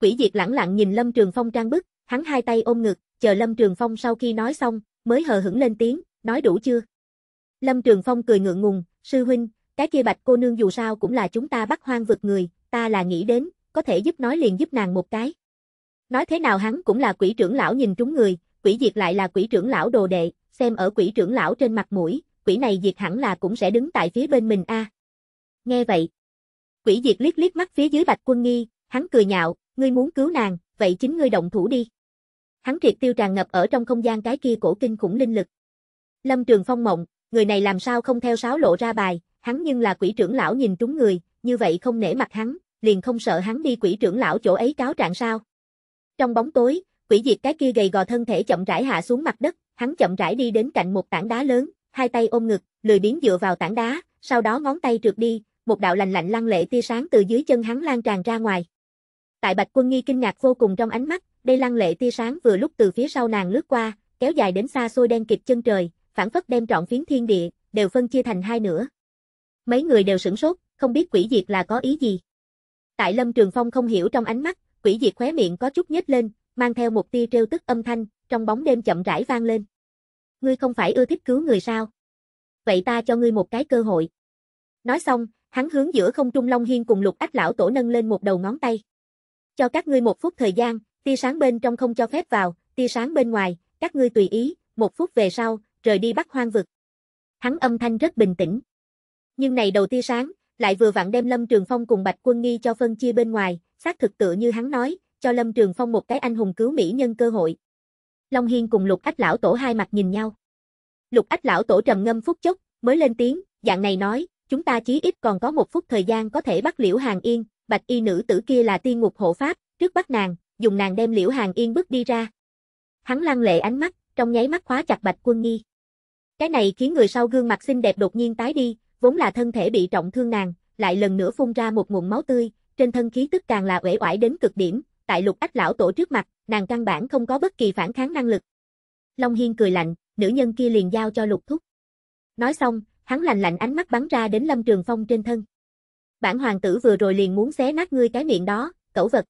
quỷ diệt lẳng lặng nhìn Lâm Trường Phong trang bức, hắn hai tay ôm ngực, chờ Lâm Trường Phong sau khi nói xong, mới hờ hững lên tiếng, nói đủ chưa? Lâm Trường Phong cười ngượng ngùng, sư huynh, cái kia bạch cô nương dù sao cũng là chúng ta bắt hoang vực người, ta là nghĩ đến, có thể giúp nói liền giúp nàng một cái. Nói thế nào hắn cũng là quỷ trưởng lão nhìn trúng người, quỷ diệt lại là quỷ trưởng lão đồ đệ, xem ở quỷ trưởng lão trên mặt mũi, quỷ này diệt hẳn là cũng sẽ đứng tại phía bên mình a. À. Nghe vậy, quỷ diệt liếc liếc mắt phía dưới Bạch Quân Nghi, hắn cười nhạo, ngươi muốn cứu nàng, vậy chính ngươi động thủ đi. Hắn triệt tiêu tràn ngập ở trong không gian cái kia cổ kinh khủng linh lực. Lâm Trường Phong mộng, người này làm sao không theo sáo lộ ra bài, hắn nhưng là quỷ trưởng lão nhìn trúng người, như vậy không nể mặt hắn, liền không sợ hắn đi quỷ trưởng lão chỗ ấy cáo trạng sao. Trong bóng tối, quỷ diệt cái kia gầy gò thân thể chậm rãi hạ xuống mặt đất, hắn chậm rãi đi đến cạnh một tảng đá lớn, hai tay ôm ngực, lười biếng dựa vào tảng đá, sau đó ngón tay trượt đi, một đạo lạnh lạnh lăng lệ tia sáng từ dưới chân hắn lan tràn ra ngoài. Tại Bạch Quân Nghi kinh ngạc vô cùng trong ánh mắt, đây lăng lệ tia sáng vừa lúc từ phía sau nàng lướt qua, kéo dài đến xa xôi đen kịt chân trời, phản phất đem trọn phiến thiên địa, đều phân chia thành hai nửa. Mấy người đều sửng sốt, không biết quỷ diệt là có ý gì. Tại Lâm Trường Phong không hiểu trong ánh mắt, quỷ diệt khóe miệng có chút nhếch lên, mang theo một tia trêu tức âm thanh, trong bóng đêm chậm rãi vang lên ngươi không phải ưa thích cứu người sao? Vậy ta cho ngươi một cái cơ hội. Nói xong, hắn hướng giữa không trung Long Hiên cùng lục ách lão tổ nâng lên một đầu ngón tay. Cho các ngươi một phút thời gian, tia sáng bên trong không cho phép vào, tia sáng bên ngoài, các ngươi tùy ý, một phút về sau, rời đi bắt hoang vực. Hắn âm thanh rất bình tĩnh. Nhưng này đầu tia sáng, lại vừa vặn đem Lâm Trường Phong cùng Bạch Quân Nghi cho phân chia bên ngoài, xác thực tựa như hắn nói, cho Lâm Trường Phong một cái anh hùng cứu mỹ nhân cơ hội. Long Hiên cùng lục ách lão tổ hai mặt nhìn nhau. Lục ách lão tổ trầm ngâm phút chốc, mới lên tiếng, dạng này nói, chúng ta chí ít còn có một phút thời gian có thể bắt liễu hàng yên, bạch y nữ tử kia là tiên ngục hộ pháp, trước bắt nàng, dùng nàng đem liễu hàng yên bước đi ra. Hắn lăng lệ ánh mắt, trong nháy mắt khóa chặt bạch quân nghi. Cái này khiến người sau gương mặt xinh đẹp đột nhiên tái đi, vốn là thân thể bị trọng thương nàng, lại lần nữa phun ra một nguồn máu tươi, trên thân khí tức càng là uể oải đến cực điểm, tại lục ách lão tổ trước mặt, nàng căn bản không có bất kỳ phản kháng năng lực. Long Hiên cười lạnh, nữ nhân kia liền giao cho lục thúc. Nói xong, hắn lạnh lạnh ánh mắt bắn ra đến Lâm Trường Phong trên thân. Bản hoàng tử vừa rồi liền muốn xé nát ngươi cái miệng đó, cẩu vật.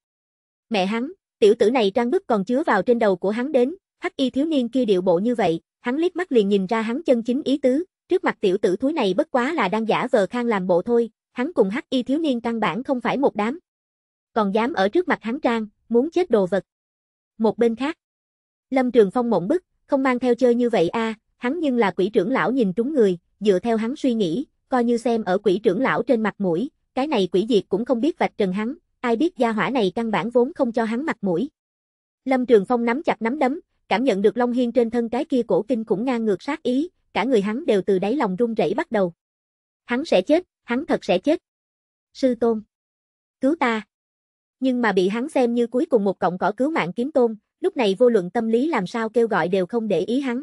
Mẹ hắn, tiểu tử này trang bức còn chứa vào trên đầu của hắn đến, hắc y thiếu niên kia điệu bộ như vậy, hắn liếc mắt liền nhìn ra hắn chân chính ý tứ, trước mặt tiểu tử thúi này bất quá là đang giả vờ khang làm bộ thôi, hắn cùng hắc y thiếu niên căn bản không phải một đám, còn dám ở trước mặt hắn trang, muốn chết đồ vật. Một bên khác, Lâm Trường Phong mộng bức, không mang theo chơi như vậy a, hắn nhưng là quỷ trưởng lão nhìn trúng người, dựa theo hắn suy nghĩ, coi như xem ở quỷ trưởng lão trên mặt mũi, cái này quỷ diệt cũng không biết vạch trần hắn, ai biết gia hỏa này căn bản vốn không cho hắn mặt mũi. Lâm Trường Phong nắm chặt nắm đấm, cảm nhận được Long Hiên trên thân cái kia cổ kinh cũng ngang ngược sát ý, cả người hắn đều từ đáy lòng run rẩy bắt đầu. Hắn sẽ chết, hắn thật sẽ chết. Sư tôn, cứu ta. Nhưng mà bị hắn xem như cuối cùng một cọng cỏ cứu mạng kiếm tôn, lúc này vô luận tâm lý làm sao kêu gọi đều không để ý hắn.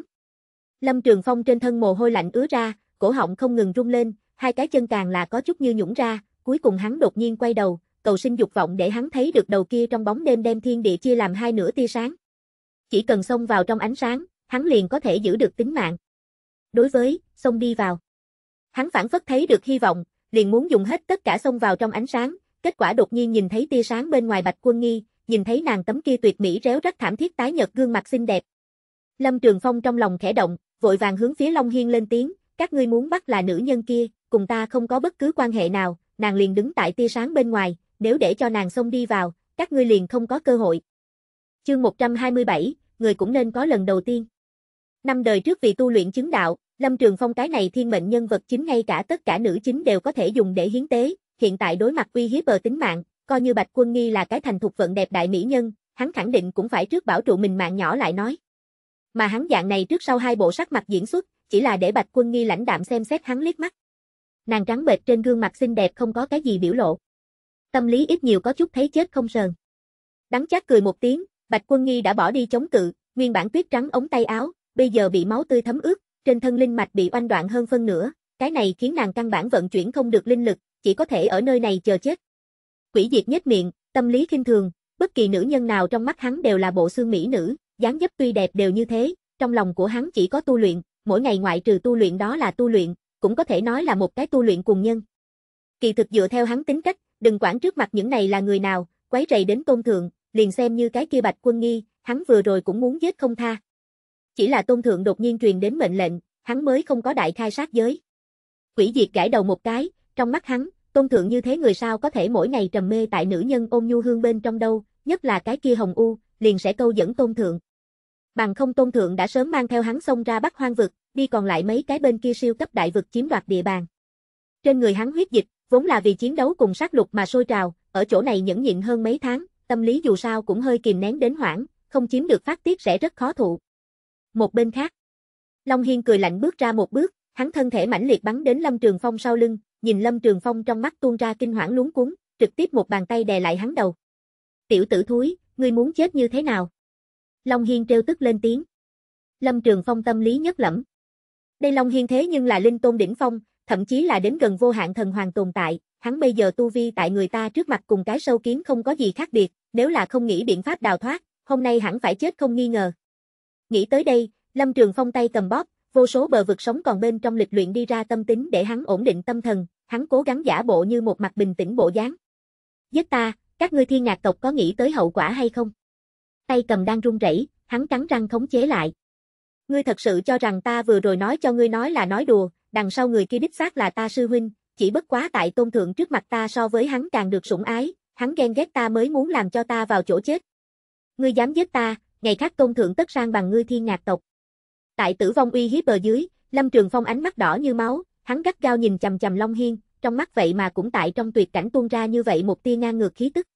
Lâm Trường Phong trên thân mồ hôi lạnh ứa ra, cổ họng không ngừng rung lên, hai cái chân càng là có chút như nhũng ra, cuối cùng hắn đột nhiên quay đầu, cầu sinh dục vọng để hắn thấy được đầu kia trong bóng đêm đem thiên địa chia làm hai nửa tia sáng. Chỉ cần xông vào trong ánh sáng, hắn liền có thể giữ được tính mạng. Đối với, xông đi vào. Hắn phản phất thấy được hy vọng, liền muốn dùng hết tất cả xông vào trong ánh sáng, kết quả đột nhiên nhìn thấy tia sáng bên ngoài Bạch Quân Nghi, nhìn thấy nàng tấm kia tuyệt mỹ réo rắt thảm thiết tái nhợt gương mặt xinh đẹp. Lâm Trường Phong trong lòng khẽ động, vội vàng hướng phía Long Hiên lên tiếng, các ngươi muốn bắt là nữ nhân kia, cùng ta không có bất cứ quan hệ nào, nàng liền đứng tại tia sáng bên ngoài, nếu để cho nàng xông đi vào, các ngươi liền không có cơ hội. Chương 127, người cũng nên có lần đầu tiên. Năm đời trước vì tu luyện chứng đạo, Lâm Trường Phong cái này thiên mệnh nhân vật chính ngay cả tất cả nữ chính đều có thể dùng để hiến tế, hiện tại đối mặt uy hiếp bờ tính mạng, coi như Bạch Quân Nghi là cái thành thục vận đẹp đại mỹ nhân, hắn khẳng định cũng phải trước bảo trụ mình mạng nhỏ lại nói. Mà hắn dạng này trước sau hai bộ sắc mặt diễn xuất, chỉ là để Bạch Quân Nghi lãnh đạm xem xét hắn liếc mắt. Nàng trắng bệch trên gương mặt xinh đẹp không có cái gì biểu lộ. Tâm lý ít nhiều có chút thấy chết không sờn. Đắng chát cười một tiếng, Bạch Quân Nghi đã bỏ đi chống cự, nguyên bản tuyết trắng ống tay áo, bây giờ bị máu tươi thấm ướt, trên thân linh mạch bị oanh đoạn hơn phân nữa, cái này khiến nàng căn bản vận chuyển không được linh lực, chỉ có thể ở nơi này chờ chết. Quỷ diệt nhếch miệng, tâm lý khinh thường, bất kỳ nữ nhân nào trong mắt hắn đều là bộ xương mỹ nữ, dáng dấp tuy đẹp đều như thế, trong lòng của hắn chỉ có tu luyện, mỗi ngày ngoại trừ tu luyện đó là tu luyện, cũng có thể nói là một cái tu luyện cùng nhân. Kỳ thực dựa theo hắn tính cách, đừng quản trước mặt những này là người nào, quấy rầy đến tôn thượng, liền xem như cái kia bạch quân nghi, hắn vừa rồi cũng muốn giết không tha. Chỉ là tôn thượng đột nhiên truyền đến mệnh lệnh, hắn mới không có đại khai sát giới. Quỷ diệt gãi đầu một cái, trong mắt hắn, Tôn thượng như thế người sao có thể mỗi ngày trầm mê tại nữ nhân ôm nhu hương bên trong đâu, nhất là cái kia hồng u, liền sẽ câu dẫn tôn thượng. Bằng không tôn thượng đã sớm mang theo hắn xông ra bắt hoang vực, đi còn lại mấy cái bên kia siêu cấp đại vực chiếm đoạt địa bàn. Trên người hắn huyết dịch, vốn là vì chiến đấu cùng sát lục mà sôi trào, ở chỗ này nhẫn nhịn hơn mấy tháng, tâm lý dù sao cũng hơi kìm nén đến hoảng, không chiếm được phát tiết sẽ rất khó thụ. Một bên khác, Long Hiên cười lạnh bước ra một bước, hắn thân thể mãnh liệt bắn đến Lâm Trường Phong sau lưng, nhìn Lâm Trường Phong trong mắt tuôn ra kinh hoảng luống cuốn, trực tiếp một bàn tay đè lại hắn đầu. Tiểu tử thúi, ngươi muốn chết như thế nào? Long Hiên trêu tức lên tiếng. Lâm Trường Phong tâm lý nhất lẫm. Đây Long Hiên thế nhưng là linh tôn đỉnh phong, thậm chí là đến gần vô hạn thần hoàng tồn tại, hắn bây giờ tu vi tại người ta trước mặt cùng cái sâu kiến không có gì khác biệt, nếu là không nghĩ biện pháp đào thoát, hôm nay hẳn phải chết không nghi ngờ. Nghĩ tới đây, Lâm Trường Phong tay cầm bóp, vô số bờ vực sống còn bên trong lịch luyện đi ra tâm tính để hắn ổn định tâm thần, hắn cố gắng giả bộ như một mặt bình tĩnh bộ dáng. Giết ta, các ngươi thiên ngạc tộc có nghĩ tới hậu quả hay không? Tay cầm đang run rẩy, hắn cắn răng khống chế lại. Ngươi thật sự cho rằng ta vừa rồi nói cho ngươi nói là nói đùa, đằng sau người kia đích xác là ta sư huynh, chỉ bất quá tại tôn thượng trước mặt ta so với hắn càng được sủng ái, hắn ghen ghét ta mới muốn làm cho ta vào chỗ chết. Ngươi dám giết ta, ngày khác tôn thượng tất sang bằng ngươi thiên ngạc tộc. Tại tử vong uy hiếp bờ dưới, Lâm Trường Phong ánh mắt đỏ như máu, Hắn gắt gao nhìn chầm chầm Long Hiên, trong mắt vậy mà cũng tại trong tuyệt cảnh tuôn ra như vậy một tia ngang ngược khí tức.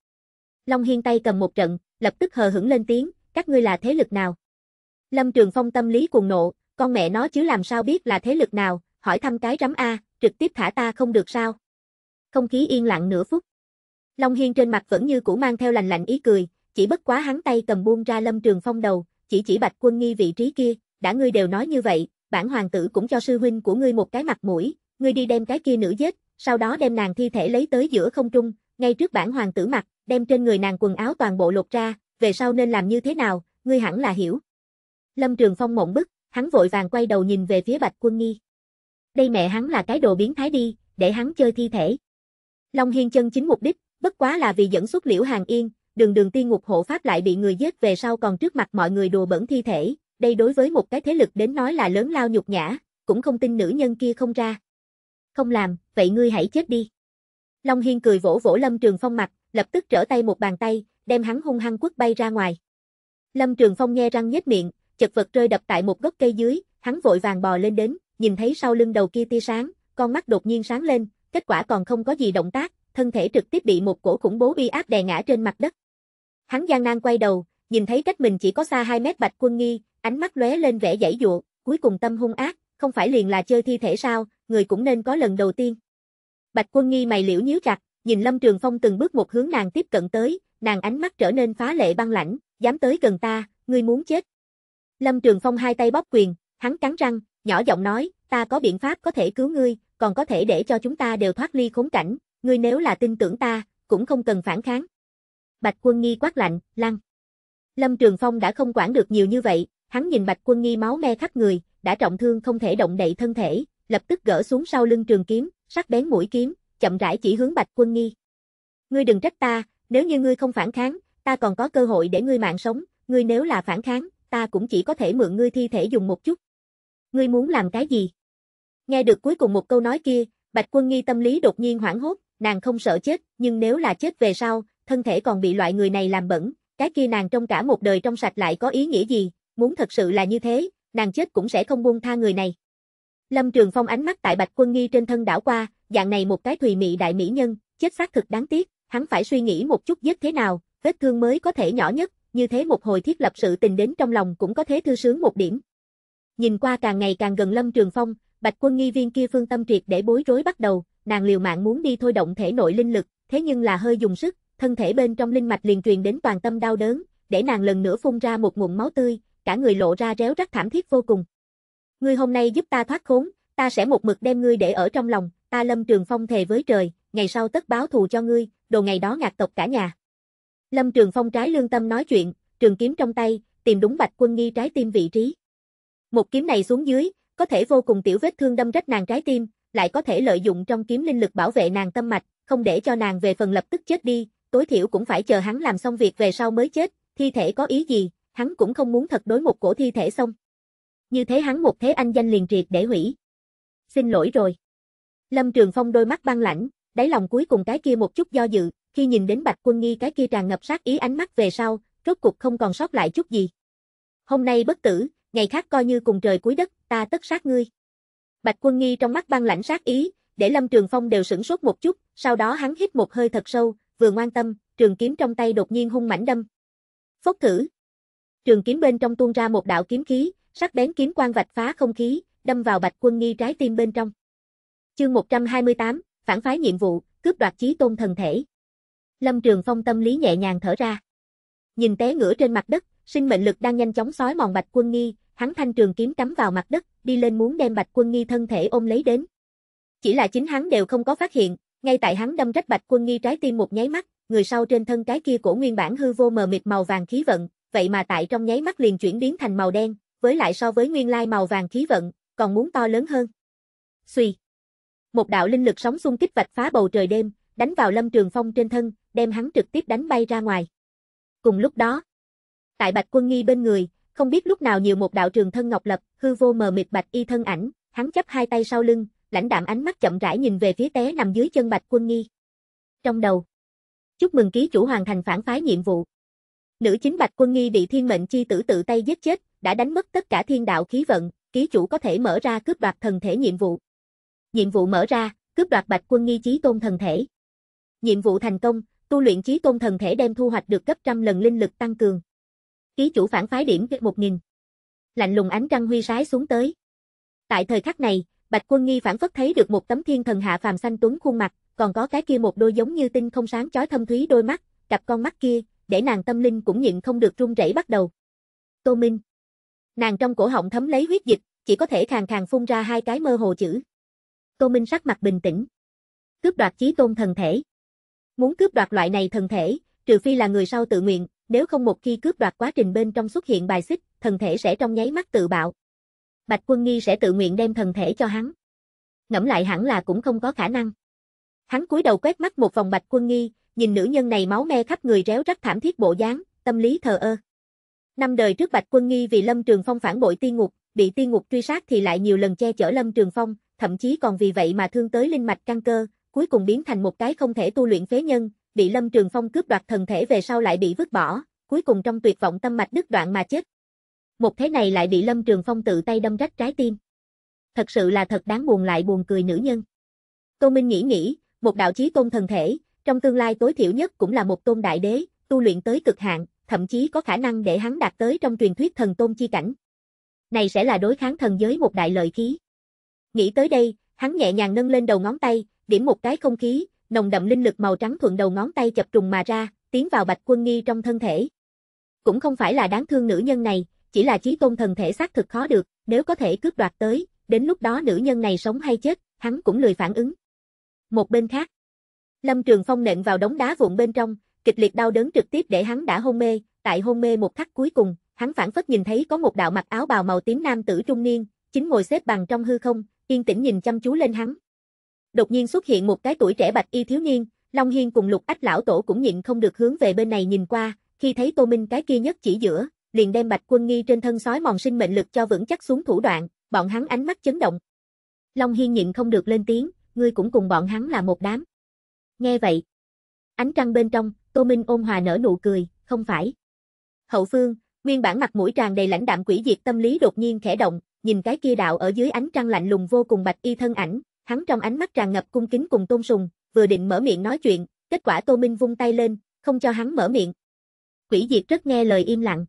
Long Hiên tay cầm một trận, lập tức hờ hững lên tiếng, các ngươi là thế lực nào? Lâm Trường Phong tâm lý cuồng nộ, con mẹ nó chứ làm sao biết là thế lực nào, hỏi thăm cái rắm A, trực tiếp thả ta không được sao? Không khí yên lặng nửa phút. Long Hiên trên mặt vẫn như cũ mang theo lành lạnh ý cười, chỉ bất quá hắn tay cầm buông ra Lâm Trường Phong đầu, chỉ chỉ Bạch Quân Nghi vị trí kia, đã ngươi đều nói như vậy, bản hoàng tử cũng cho sư huynh của ngươi một cái mặt mũi, ngươi đi đem cái kia nữ giết, sau đó đem nàng thi thể lấy tới giữa không trung, ngay trước bản hoàng tử mặt, đem trên người nàng quần áo toàn bộ lột ra, về sau nên làm như thế nào, ngươi hẳn là hiểu. Lâm Trường Phong mộng bức, hắn vội vàng quay đầu nhìn về phía Bạch Quân Nghi. Đây mẹ hắn là cái đồ biến thái đi, để hắn chơi thi thể. Long Hiên chân chính mục đích, bất quá là vì dẫn xuất Liễu Hàng Yên, đường đường tiên ngục hộ pháp lại bị người giết về sau còn trước mặt mọi người đùa bẩn thi thể, đây đối với một cái thế lực đến nói là lớn lao nhục nhã, cũng không tin nữ nhân kia không ra. Không làm, vậy ngươi hãy chết đi. Long Hiên cười vỗ vỗ Lâm Trường Phong mặt, lập tức trở tay một bàn tay, đem hắn hung hăng quất bay ra ngoài. Lâm Trường Phong nghe răng nhếch miệng, chật vật rơi đập tại một gốc cây dưới, hắn vội vàng bò lên đến, nhìn thấy sau lưng đầu kia tia sáng, con mắt đột nhiên sáng lên, kết quả còn không có gì động tác, thân thể trực tiếp bị một cổ khủng bố uy áp đè ngã trên mặt đất. Hắn gian nan quay đầu, nhìn thấy cách mình chỉ có xa 2 mét Bạch Quân Nghi, Ánh mắt lóe lên vẻ dãy dụa, cuối cùng tâm hung ác, không phải liền là chơi thi thể sao, người cũng nên có lần đầu tiên. Bạch Quân Nghi mày liễu nhíu chặt, nhìn Lâm Trường Phong từng bước một hướng nàng tiếp cận tới, nàng ánh mắt trở nên phá lệ băng lãnh, dám tới gần ta, ngươi muốn chết. Lâm Trường Phong hai tay bóp quyền, hắn cắn răng, nhỏ giọng nói, ta có biện pháp có thể cứu ngươi, còn có thể để cho chúng ta đều thoát ly khốn cảnh, ngươi nếu là tin tưởng ta, cũng không cần phản kháng. Bạch Quân Nghi quát lạnh, lăng. Lâm Trường Phong đã không quản được nhiều như vậy, Hắn nhìn Bạch Quân Nghi máu me khắp người, đã trọng thương không thể động đậy thân thể, lập tức gỡ xuống sau lưng trường kiếm, sắc bén mũi kiếm, chậm rãi chỉ hướng Bạch Quân Nghi. Ngươi đừng trách ta, nếu như ngươi không phản kháng, ta còn có cơ hội để ngươi mạng sống, ngươi nếu là phản kháng, ta cũng chỉ có thể mượn ngươi thi thể dùng một chút. Ngươi muốn làm cái gì? Nghe được cuối cùng một câu nói kia, Bạch Quân Nghi tâm lý đột nhiên hoảng hốt, nàng không sợ chết, nhưng nếu là chết về sau, thân thể còn bị loại người này làm bẩn, cái kia nàng trong cả một đời trong sạch lại có ý nghĩa gì, muốn thật sự là như thế, nàng chết cũng sẽ không buông tha người này. Lâm Trường Phong ánh mắt tại Bạch Quân Nghi trên thân đảo qua, dạng này một cái thùy mị đại mỹ nhân, chết xác thực đáng tiếc, hắn phải suy nghĩ một chút giết thế nào, vết thương mới có thể nhỏ nhất, như thế một hồi thiết lập sự tình đến trong lòng cũng có thế thư sướng một điểm. Nhìn qua càng ngày càng gần Lâm Trường Phong, Bạch Quân Nghi viên kia phương tâm triệt để bối rối bắt đầu, nàng liều mạng muốn đi thôi động thể nội linh lực, thế nhưng là hơi dùng sức, thân thể bên trong linh mạch liền truyền đến toàn tâm đau đớn, để nàng lần nữa phun ra một nguồn máu tươi, cả người lộ ra réo rắt thảm thiết vô cùng. Ngươi hôm nay giúp ta thoát khốn, ta sẽ một mực đem ngươi để ở trong lòng, ta Lâm Trường Phong thề với trời, ngày sau tất báo thù cho ngươi, đồ ngày đó ngạc tộc cả nhà. Lâm Trường Phong trái lương tâm nói chuyện, trường kiếm trong tay, tìm đúng Bạch Quân Nghi trái tim vị trí. Một kiếm này xuống dưới, có thể vô cùng tiểu vết thương đâm rách nàng trái tim, lại có thể lợi dụng trong kiếm linh lực bảo vệ nàng tâm mạch, không để cho nàng về phần lập tức chết đi, tối thiểu cũng phải chờ hắn làm xong việc về sau mới chết, thi thể có ý gì, hắn cũng không muốn thật đối một cổ thi thể xong. Như thế hắn một thế anh danh liền triệt để hủy. Xin lỗi rồi. Lâm Trường Phong đôi mắt băng lãnh, đáy lòng cuối cùng cái kia một chút do dự, khi nhìn đến Bạch Quân Nghi cái kia tràn ngập sát ý ánh mắt về sau, rốt cục không còn sót lại chút gì. Hôm nay bất tử, ngày khác coi như cùng trời cuối đất, ta tất sát ngươi. Bạch Quân Nghi trong mắt băng lãnh sát ý, để Lâm Trường Phong đều sửng sốt một chút, sau đó hắn hít một hơi thật sâu, vừa ngoan tâm, trường kiếm trong tay đột nhiên hung mãnh đâm. Phốc thử, Trường kiếm bên trong tuôn ra một đạo kiếm khí, sắc bén kiếm quang vạch phá không khí, đâm vào Bạch Quân Nghi trái tim bên trong. Chương 128, phản phái nhiệm vụ, cướp đoạt chí tôn thần thể. Lâm Trường Phong tâm lý nhẹ nhàng thở ra. Nhìn té ngửa trên mặt đất, sinh mệnh lực đang nhanh chóng sói mòn Bạch Quân Nghi, hắn thanh trường kiếm cắm vào mặt đất, đi lên muốn đem Bạch Quân Nghi thân thể ôm lấy đến. Chỉ là chính hắn đều không có phát hiện, ngay tại hắn đâm rách Bạch Quân Nghi trái tim một nháy mắt, người sau trên thân cái kia cổ nguyên bản hư vô mờ mịt màu vàng khí vận, vậy mà tại trong nháy mắt liền chuyển biến thành màu đen, với lại so với nguyên lai màu vàng khí vận, còn muốn to lớn hơn. Xuy. Một đạo linh lực sóng xung kích vạch phá bầu trời đêm, đánh vào Lâm Trường Phong trên thân, đem hắn trực tiếp đánh bay ra ngoài. Cùng lúc đó, tại Bạch Quân Nghi bên người, không biết lúc nào nhiều một đạo trường thân ngọc lập, hư vô mờ mịt bạch y thân ảnh, hắn chấp hai tay sau lưng, lãnh đạm ánh mắt chậm rãi nhìn về phía té nằm dưới chân Bạch Quân Nghi. Trong đầu, chúc mừng ký chủ hoàn thành phản phái nhiệm vụ. Nữ chính bạch quân nghi bị thiên mệnh chi tử tự tay giết chết, đã đánh mất tất cả thiên đạo khí vận, ký chủ có thể mở ra cướp đoạt thần thể nhiệm vụ. Nhiệm vụ mở ra, cướp đoạt bạch quân nghi chí tôn thần thể. Nhiệm vụ thành công, tu luyện chí tôn thần thể đem thu hoạch được gấp trăm lần linh lực tăng cường. Ký chủ phản phái điểm một nghìn. Lạnh lùng ánh trăng huy sái xuống tới. Tại thời khắc này, Bạch Quân Nghi phản phất thấy được một tấm thiên thần hạ phàm xanh tuấn khuôn mặt, còn có cái kia một đôi giống như tinh không sáng chói thâm thúy đôi mắt, cặp con mắt kia, để nàng tâm linh cũng nhịn không được run rẩy bắt đầu. Tô Minh. Nàng trong cổ họng thấm lấy huyết dịch, chỉ có thể khàn khàn phun ra hai cái mơ hồ chữ. Tô Minh sắc mặt bình tĩnh. Cướp đoạt chí tôn thần thể. Muốn cướp đoạt loại này thần thể, trừ phi là người sau tự nguyện, nếu không một khi cướp đoạt quá trình bên trong xuất hiện bài xích, thần thể sẽ trong nháy mắt tự bạo. Bạch Quân Nghi sẽ tự nguyện đem thần thể cho hắn. Ngẫm lại hẳn là cũng không có khả năng. Hắn cúi đầu quét mắt một vòng Bạch Quân Nghi, nhìn nữ nhân này máu me khắp người réo rắt thảm thiết bộ dáng, tâm lý thờ ơ. Năm đời trước Bạch Quân Nghi vì Lâm Trường Phong phản bội Tiên Ngục, bị Tiên Ngục truy sát thì lại nhiều lần che chở Lâm Trường Phong, thậm chí còn vì vậy mà thương tới linh mạch căn cơ, cuối cùng biến thành một cái không thể tu luyện phế nhân, bị Lâm Trường Phong cướp đoạt thần thể về sau lại bị vứt bỏ, cuối cùng trong tuyệt vọng tâm mạch đứt đoạn mà chết. Một thế này lại bị Lâm Trường Phong tự tay đâm rách trái tim. Thật sự là thật đáng buồn lại buồn cười nữ nhân. Tô Minh nghĩ nghĩ, một đạo chí tôn thần thể, trong tương lai tối thiểu nhất cũng là một tôn đại đế, tu luyện tới cực hạn, thậm chí có khả năng để hắn đạt tới trong truyền thuyết thần tôn chi cảnh. Này sẽ là đối kháng thần giới một đại lợi khí. Nghĩ tới đây, hắn nhẹ nhàng nâng lên đầu ngón tay, điểm một cái không khí, nồng đậm linh lực màu trắng thuận đầu ngón tay chập trùng mà ra, tiến vào Bạch Quân Nghi trong thân thể. Cũng không phải là đáng thương nữ nhân này, chỉ là chí tôn thần thể xác thực khó được, nếu có thể cướp đoạt tới, đến lúc đó nữ nhân này sống hay chết, hắn cũng lười phản ứng. Một bên khác, Lâm Trường Phong nện vào đống đá vụn bên trong, kịch liệt đau đớn trực tiếp để hắn đã hôn mê, tại hôn mê một khắc cuối cùng, hắn phản phất nhìn thấy có một đạo mặc áo bào màu tím nam tử trung niên, chính ngồi xếp bằng trong hư không, yên tĩnh nhìn chăm chú lên hắn. Đột nhiên xuất hiện một cái tuổi trẻ bạch y thiếu niên, Long Hiên cùng Lục Ách lão tổ cũng nhịn không được hướng về bên này nhìn qua, khi thấy Tô Minh cái kia nhất chỉ giữa, liền đem Bạch Quân Nghi trên thân sói mòn sinh mệnh lực cho vững chắc xuống thủ đoạn, bọn hắn ánh mắt chấn động. Long Hiên nhịn không được lên tiếng, ngươi cũng cùng bọn hắn là một đám. Nghe vậy, ánh trăng bên trong, Tô Minh ôn hòa nở nụ cười, không phải. Hậu phương, nguyên bản mặt mũi tràn đầy lãnh đạm quỷ diệt tâm lý đột nhiên khẽ động, nhìn cái kia đạo ở dưới ánh trăng lạnh lùng vô cùng bạch y thân ảnh, hắn trong ánh mắt tràn ngập cung kính cùng tôn sùng, vừa định mở miệng nói chuyện, kết quả Tô Minh vung tay lên, không cho hắn mở miệng. Quỷ diệt rất nghe lời im lặng.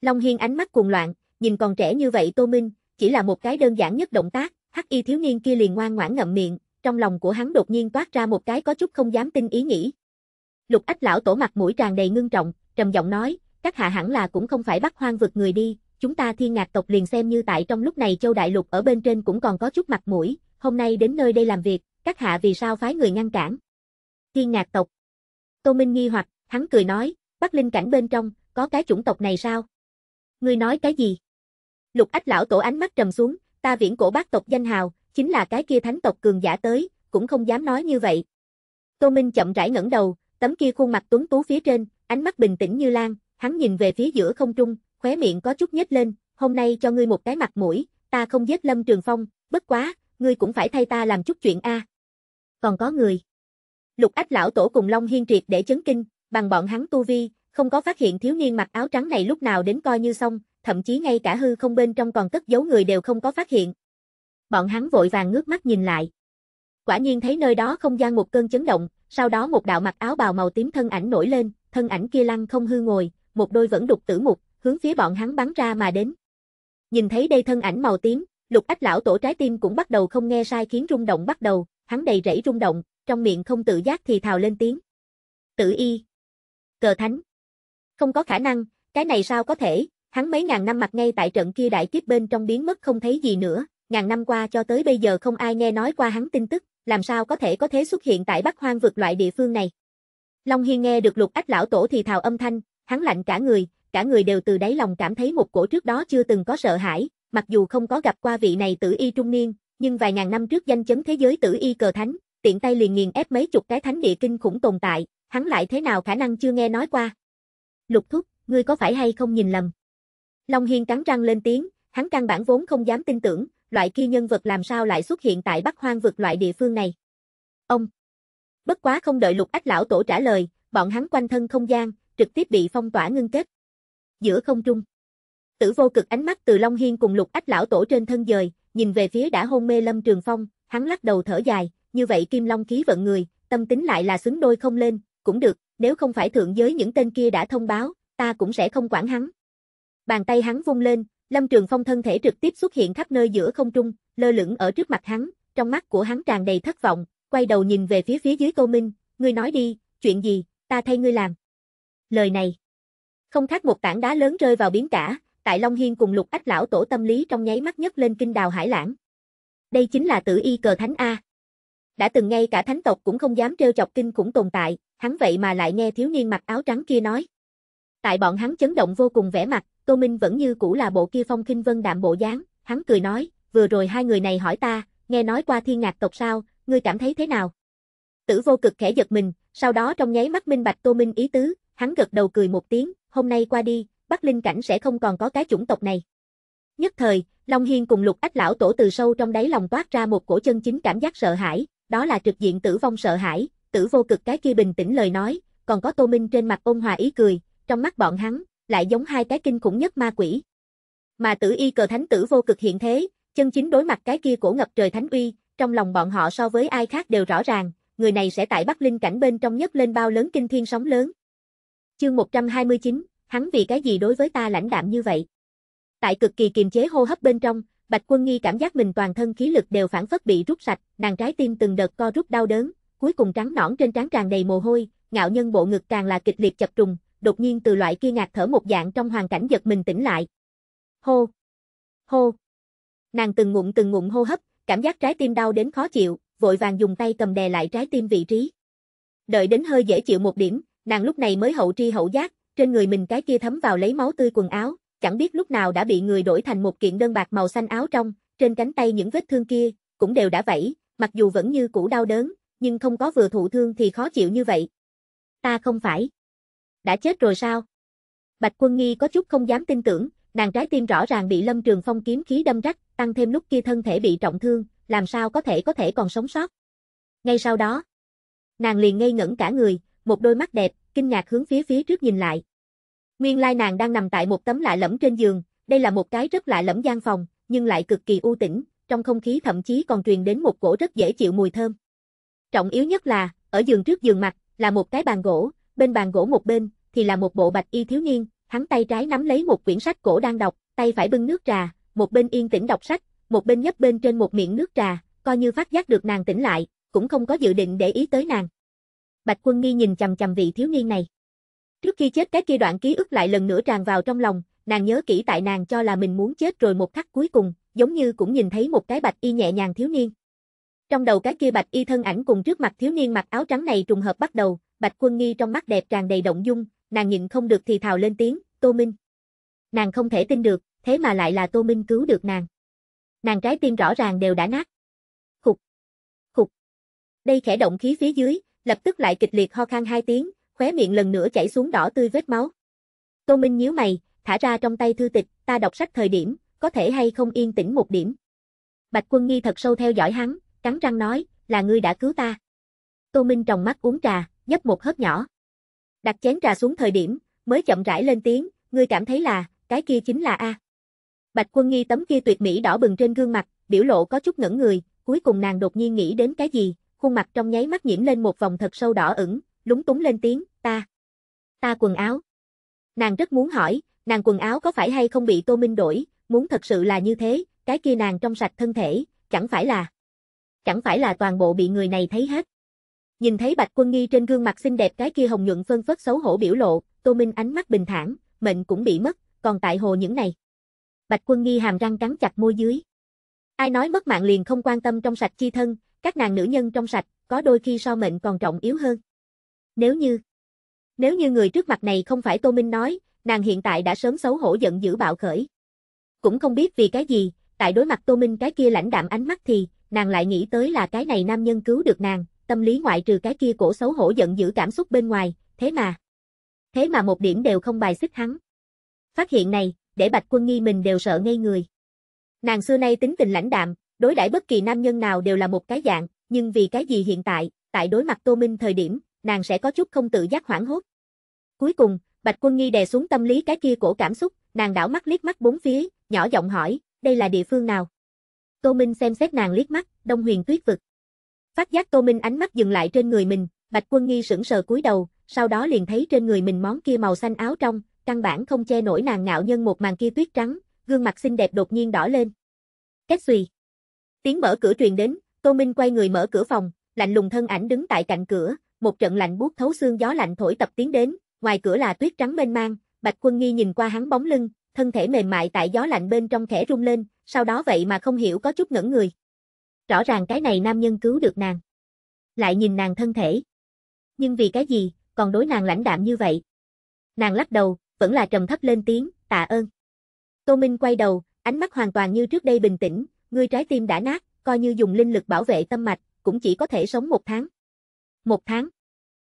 Long Hiên ánh mắt cuồng loạn, nhìn còn trẻ như vậy Tô Minh, chỉ là một cái đơn giản nhất động tác, hắc y thiếu niên kia liền ngoan ngoãn ngậm miệng, trong lòng của hắn đột nhiên toát ra một cái có chút không dám tin ý nghĩ. Lục ách lão tổ mặt mũi tràn đầy ngưng trọng, trầm giọng nói, các hạ hẳn là cũng không phải bắt hoang vượt người đi, chúng ta thiên ngạc tộc liền xem như tại trong lúc này châu đại lục ở bên trên cũng còn có chút mặt mũi, hôm nay đến nơi đây làm việc, các hạ vì sao phái người ngăn cản. Thiên ngạc tộc. Tô Minh nghi hoặc, hắn cười nói, Bắc Linh cảnh bên trong, có cái chủng tộc này sao? Ngươi nói cái gì? Lục Ách lão tổ ánh mắt trầm xuống, ta viễn cổ bác tộc danh hào, chính là cái kia thánh tộc cường giả tới, cũng không dám nói như vậy. Tô Minh chậm rãi ngẩng đầu, tấm kia khuôn mặt tuấn tú phía trên, ánh mắt bình tĩnh như lan, hắn nhìn về phía giữa không trung, khóe miệng có chút nhếch lên, hôm nay cho ngươi một cái mặt mũi, ta không giết Lâm Trường Phong, bất quá, ngươi cũng phải thay ta làm chút chuyện a. Còn có người. Lục Ách lão tổ cùng Long Hiên Triệt để chấn kinh, bằng bọn hắn tu vi, không có phát hiện thiếu niên mặc áo trắng này lúc nào đến coi như xong, thậm chí ngay cả hư không bên trong còn cất giấu người đều không có phát hiện, bọn hắn vội vàng ngước mắt nhìn lại. Quả nhiên thấy nơi đó không gian một cơn chấn động, sau đó một đạo mặc áo bào màu tím thân ảnh nổi lên, thân ảnh kia lăng không hư ngồi, một đôi vẫn đục tử mục, hướng phía bọn hắn bắn ra mà đến. Nhìn thấy đây thân ảnh màu tím, Lục Ách lão tổ trái tim cũng bắt đầu không nghe sai khiến rung động bắt đầu, hắn đầy rẫy rung động, trong miệng không tự giác thì thào lên tiếng. Tử y. Cờ thánh. Không có khả năng, cái này sao có thể, hắn mấy ngàn năm mặt ngay tại trận kia đại kiếp bên trong biến mất không thấy gì nữa, ngàn năm qua cho tới bây giờ không ai nghe nói qua hắn tin tức, làm sao có thể có thế xuất hiện tại Bắc Hoang vực loại địa phương này. Long Hiên nghe được lục ách lão tổ thì thào âm thanh, hắn lạnh cả người, cả người đều từ đáy lòng cảm thấy một cổ trước đó chưa từng có sợ hãi, mặc dù không có gặp qua vị này tử y trung niên, nhưng vài ngàn năm trước danh chấn thế giới tử y cờ thánh, tiện tay liền nghiền ép mấy chục cái thánh địa kinh khủng tồn tại, hắn lại thế nào khả năng chưa nghe nói qua. Lục thúc, ngươi có phải hay không nhìn lầm? Long Hiên cắn răng lên tiếng, hắn căn bản vốn không dám tin tưởng, loại kia nhân vật làm sao lại xuất hiện tại Bắc Hoang vực loại địa phương này? Ông! Bất quá không đợi lục ách lão tổ trả lời, bọn hắn quanh thân không gian, trực tiếp bị phong tỏa ngưng kết. Giữa không trung. Tử vô cực ánh mắt từ Long Hiên cùng lục ách lão tổ trên thân dời, nhìn về phía đã hôn mê Lâm Trường Phong, hắn lắc đầu thở dài, như vậy kim long khí vận người, tâm tính lại là xứng đôi không lên, cũng được, nếu không phải thượng giới những tên kia đã thông báo, ta cũng sẽ không quản hắn. Bàn tay hắn vung lên, Lâm Trường Phong thân thể trực tiếp xuất hiện khắp nơi giữa không trung, lơ lửng ở trước mặt hắn, trong mắt của hắn tràn đầy thất vọng, quay đầu nhìn về phía phía dưới Tô Minh, ngươi nói đi, chuyện gì, ta thay ngươi làm. Lời này, không khác một tảng đá lớn rơi vào biến cả, tại Long Hiên cùng lục ách lão tổ tâm lý trong nháy mắt nhất lên kinh đào hải lãng. Đây chính là tử y cờ thánh A. Đã từng ngay cả thánh tộc cũng không dám trêu chọc kinh cũng tồn tại, hắn vậy mà lại nghe thiếu niên mặc áo trắng kia nói. Tại bọn hắn chấn động vô cùng vẻ mặt, Tô Minh vẫn như cũ là bộ kia phong khinh vân đạm bộ dáng, hắn cười nói, vừa rồi hai người này hỏi ta, nghe nói qua thiên ngạc tộc sao, ngươi cảm thấy thế nào? Tử vô cực khẽ giật mình, sau đó trong nháy mắt minh bạch Tô Minh ý tứ, hắn gật đầu cười một tiếng, hôm nay qua đi, Bắc Linh cảnh sẽ không còn có cái chủng tộc này. Nhất thời, Long Hiên cùng Lục Ách lão tổ từ sâu trong đáy lòng toát ra một cổ chân chính cảm giác sợ hãi, đó là trực diện tử vong sợ hãi, tử vô cực cái kia bình tĩnh lời nói, còn có Tô Minh trên mặt ôn hòa ý cười, trong mắt bọn hắn, lại giống hai cái kinh khủng nhất ma quỷ. Mà tử y cờ thánh tử vô cực hiện thế, chân chính đối mặt cái kia cổ ngập trời thánh uy, trong lòng bọn họ so với ai khác đều rõ ràng, người này sẽ tại Bắc Linh cảnh bên trong nhất lên bao lớn kinh thiên sóng lớn. Chương 129, hắn vì cái gì đối với ta lãnh đạm như vậy? Tại cực kỳ kiềm chế hô hấp bên trong, Bạch Quân Nghi cảm giác mình toàn thân khí lực đều phản phất bị rút sạch, nàng trái tim từng đợt co rút đau đớn, cuối cùng trắng nõn trên trán tràn đầy mồ hôi, ngạo nhân bộ ngực càng là kịch liệt chập trùng, đột nhiên từ loại kia ngạc thở một dạng trong hoàn cảnh giật mình tỉnh lại. Hô! Hô! Nàng từng ngụm từng ngụm hô hấp, cảm giác trái tim đau đến khó chịu, vội vàng dùng tay cầm đè lại trái tim vị trí. Đợi đến hơi dễ chịu một điểm, nàng lúc này mới hậu tri hậu giác, trên người mình cái kia thấm vào lấy máu tươi quần áo, chẳng biết lúc nào đã bị người đổi thành một kiện đơn bạc màu xanh áo trong, trên cánh tay những vết thương kia cũng đều đã vẫy, mặc dù vẫn như cũ đau đớn, nhưng không có vừa thụ thương thì khó chịu như vậy. Ta không phải đã chết rồi sao? Bạch Quân Nghi có chút không dám tin tưởng, nàng trái tim rõ ràng bị Lâm Trường Phong kiếm khí đâm rách, tăng thêm lúc kia thân thể bị trọng thương, làm sao có thể có thể còn sống sót. Ngay sau đó, nàng liền ngây ngẩn cả người, một đôi mắt đẹp, kinh ngạc hướng phía phía trước nhìn lại. Nguyên lai nàng đang nằm tại một tấm lạ lẫm trên giường, đây là một cái rất lạ lẫm gian phòng, nhưng lại cực kỳ u tĩnh, trong không khí thậm chí còn truyền đến một cổ rất dễ chịu mùi thơm. Trọng yếu nhất là, ở giường trước giường mặt, là một cái bàn gỗ, bên bàn gỗ một bên, thì là một bộ bạch y thiếu niên, hắn tay trái nắm lấy một quyển sách cổ đang đọc, tay phải bưng nước trà, một bên yên tĩnh đọc sách, một bên nhấp bên trên một miệng nước trà, coi như phát giác được nàng tỉnh lại, cũng không có dự định để ý tới nàng. Bạch Quân Nghi nhìn chằm chằm vị thiếu niên này. Trước khi chết cái kia đoạn ký ức lại lần nữa tràn vào trong lòng, nàng nhớ kỹ tại nàng cho là mình muốn chết rồi một khắc cuối cùng, giống như cũng nhìn thấy một cái bạch y nhẹ nhàng thiếu niên. Trong đầu cái kia bạch y thân ảnh cùng trước mặt thiếu niên mặc áo trắng này trùng hợp bắt đầu, Bạch Quân Nghi trong mắt đẹp tràn đầy động dung, nàng nhịn không được thì thào lên tiếng, Tô Minh. Nàng không thể tin được, thế mà lại là Tô Minh cứu được nàng. Nàng trái tim rõ ràng đều đã nát. Khục, khục. Đây khẽ động khí phía dưới, lập tức lại kịch liệt ho khan hai tiếng, khóe miệng lần nữa chảy xuống đỏ tươi vết máu. Tô Minh nhíu mày, thả ra trong tay thư tịch, ta đọc sách thời điểm, có thể hay không yên tĩnh một điểm. Bạch Quân Nghi thật sâu theo dõi hắn, cắn răng nói, là ngươi đã cứu ta. Tô Minh trong mắt uống trà, nhấp một hớp nhỏ. Đặt chén trà xuống thời điểm, mới chậm rãi lên tiếng, ngươi cảm thấy là, cái kia chính là A. Bạch quân nghi tấm kia tuyệt mỹ đỏ bừng trên gương mặt, biểu lộ có chút ngẩn người, cuối cùng nàng đột nhiên nghĩ đến cái gì, khuôn mặt trong nháy mắt nhiễm lên một vòng thật sâu đỏ ửng, lúng túng lên tiếng, ta, ta quần áo. Nàng rất muốn hỏi, nàng quần áo có phải hay không bị Tô Minh đổi, muốn thật sự là như thế, cái kia nàng trong sạch thân thể, chẳng phải là, chẳng phải là toàn bộ bị người này thấy hết. Nhìn thấy Bạch Quân Nghi trên gương mặt xinh đẹp cái kia hồng nhuận phân phất xấu hổ biểu lộ, Tô Minh ánh mắt bình thản, mệnh cũng bị mất, còn tại hồ những này. Bạch Quân Nghi hàm răng cắn chặt môi dưới. Ai nói mất mạng liền không quan tâm trong sạch chi thân, các nàng nữ nhân trong sạch, có đôi khi so mệnh còn trọng yếu hơn. Nếu như Nếu như người trước mặt này không phải Tô Minh nói, nàng hiện tại đã sớm xấu hổ giận dữ bạo khởi. Cũng không biết vì cái gì, tại đối mặt Tô Minh cái kia lãnh đạm ánh mắt thì, nàng lại nghĩ tới là cái này nam nhân cứu được nàng, tâm lý ngoại trừ cái kia cổ xấu hổ giận dữ cảm xúc bên ngoài, thế mà. Thế mà một điểm đều không bài xích hắn. Phát hiện này, để Bạch Quân Nghi mình đều sợ ngây người. Nàng xưa nay tính tình lãnh đạm, đối đãi bất kỳ nam nhân nào đều là một cái dạng, nhưng vì cái gì hiện tại, tại đối mặt Tô Minh thời điểm, nàng sẽ có chút không tự giác hoảng hốt. Cuối cùng, Bạch Quân Nghi đè xuống tâm lý cái kia cổ cảm xúc, nàng đảo mắt liếc mắt bốn phía, nhỏ giọng hỏi, đây là địa phương nào? Tô Minh xem xét nàng liếc mắt, Đông Huyền Tuyết vực. Phát giác Tô Minh ánh mắt dừng lại trên người mình, Bạch Quân Nghi sững sờ cúi đầu, sau đó liền thấy trên người mình món kia màu xanh áo trong, căn bản không che nổi nàng ngạo nhân một màn kia tuyết trắng, gương mặt xinh đẹp đột nhiên đỏ lên. kết xùy. Tiếng mở cửa truyền đến, Tô Minh quay người mở cửa phòng, lạnh lùng thân ảnh đứng tại cạnh cửa, một trận lạnh buốt thấu xương gió lạnh thổi tập tiến đến, ngoài cửa là tuyết trắng mênh mang, Bạch Quân Nghi nhìn qua hắn bóng lưng, thân thể mềm mại tại gió lạnh bên trong khẽ run lên, sau đó vậy mà không hiểu có chút ngẩn người. Rõ ràng cái này nam nhân cứu được nàng. Lại nhìn nàng thân thể. Nhưng vì cái gì, còn đối nàng lãnh đạm như vậy? Nàng lắc đầu, vẫn là trầm thấp lên tiếng, tạ ơn. Tô Minh quay đầu, ánh mắt hoàn toàn như trước đây bình tĩnh, người trái tim đã nát, coi như dùng linh lực bảo vệ tâm mạch, cũng chỉ có thể sống một tháng. Một tháng.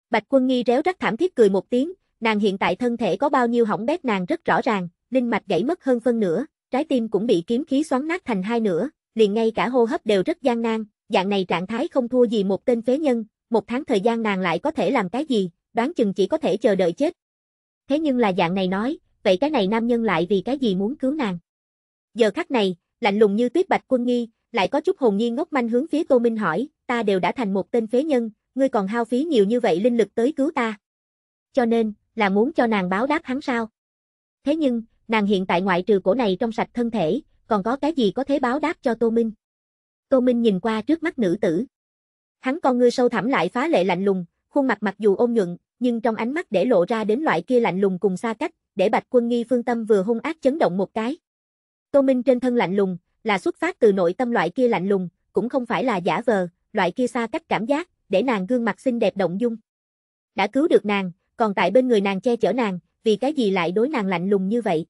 Bạch Quân Nghi réo rắt thảm thiết cười một tiếng, nàng hiện tại thân thể có bao nhiêu hỏng bét nàng rất rõ ràng, linh mạch gãy mất hơn phân nữa, trái tim cũng bị kiếm khí xoắn nát thành hai nửa, liền ngay cả hô hấp đều rất gian nan, dạng này trạng thái không thua gì một tên phế nhân, một tháng thời gian nàng lại có thể làm cái gì, đoán chừng chỉ có thể chờ đợi chết. Thế nhưng là dạng này nói, vậy cái này nam nhân lại vì cái gì muốn cứu nàng? Giờ khắc này, lạnh lùng như tuyết bạch quân nghi, lại có chút hồn nhiên ngốc manh hướng phía Tô Minh hỏi, ta đều đã thành một tên phế nhân, ngươi còn hao phí nhiều như vậy linh lực tới cứu ta. Cho nên, là muốn cho nàng báo đáp hắn sao? Thế nhưng, nàng hiện tại ngoại trừ cổ này trong sạch thân thể, còn có cái gì có thể báo đáp cho Tô Minh. Tô Minh nhìn qua trước mắt nữ tử. Hắn con ngươi sâu thẳm lại phá lệ lạnh lùng, khuôn mặt mặc dù ôn nhuận, nhưng trong ánh mắt để lộ ra đến loại kia lạnh lùng cùng xa cách, để Bạch Quân Nghi phương tâm vừa hung ác chấn động một cái. Tô Minh trên thân lạnh lùng, là xuất phát từ nội tâm loại kia lạnh lùng, cũng không phải là giả vờ, loại kia xa cách cảm giác, để nàng gương mặt xinh đẹp động dung. Đã cứu được nàng, còn tại bên người nàng che chở nàng, vì cái gì lại đối nàng lạnh lùng như vậy?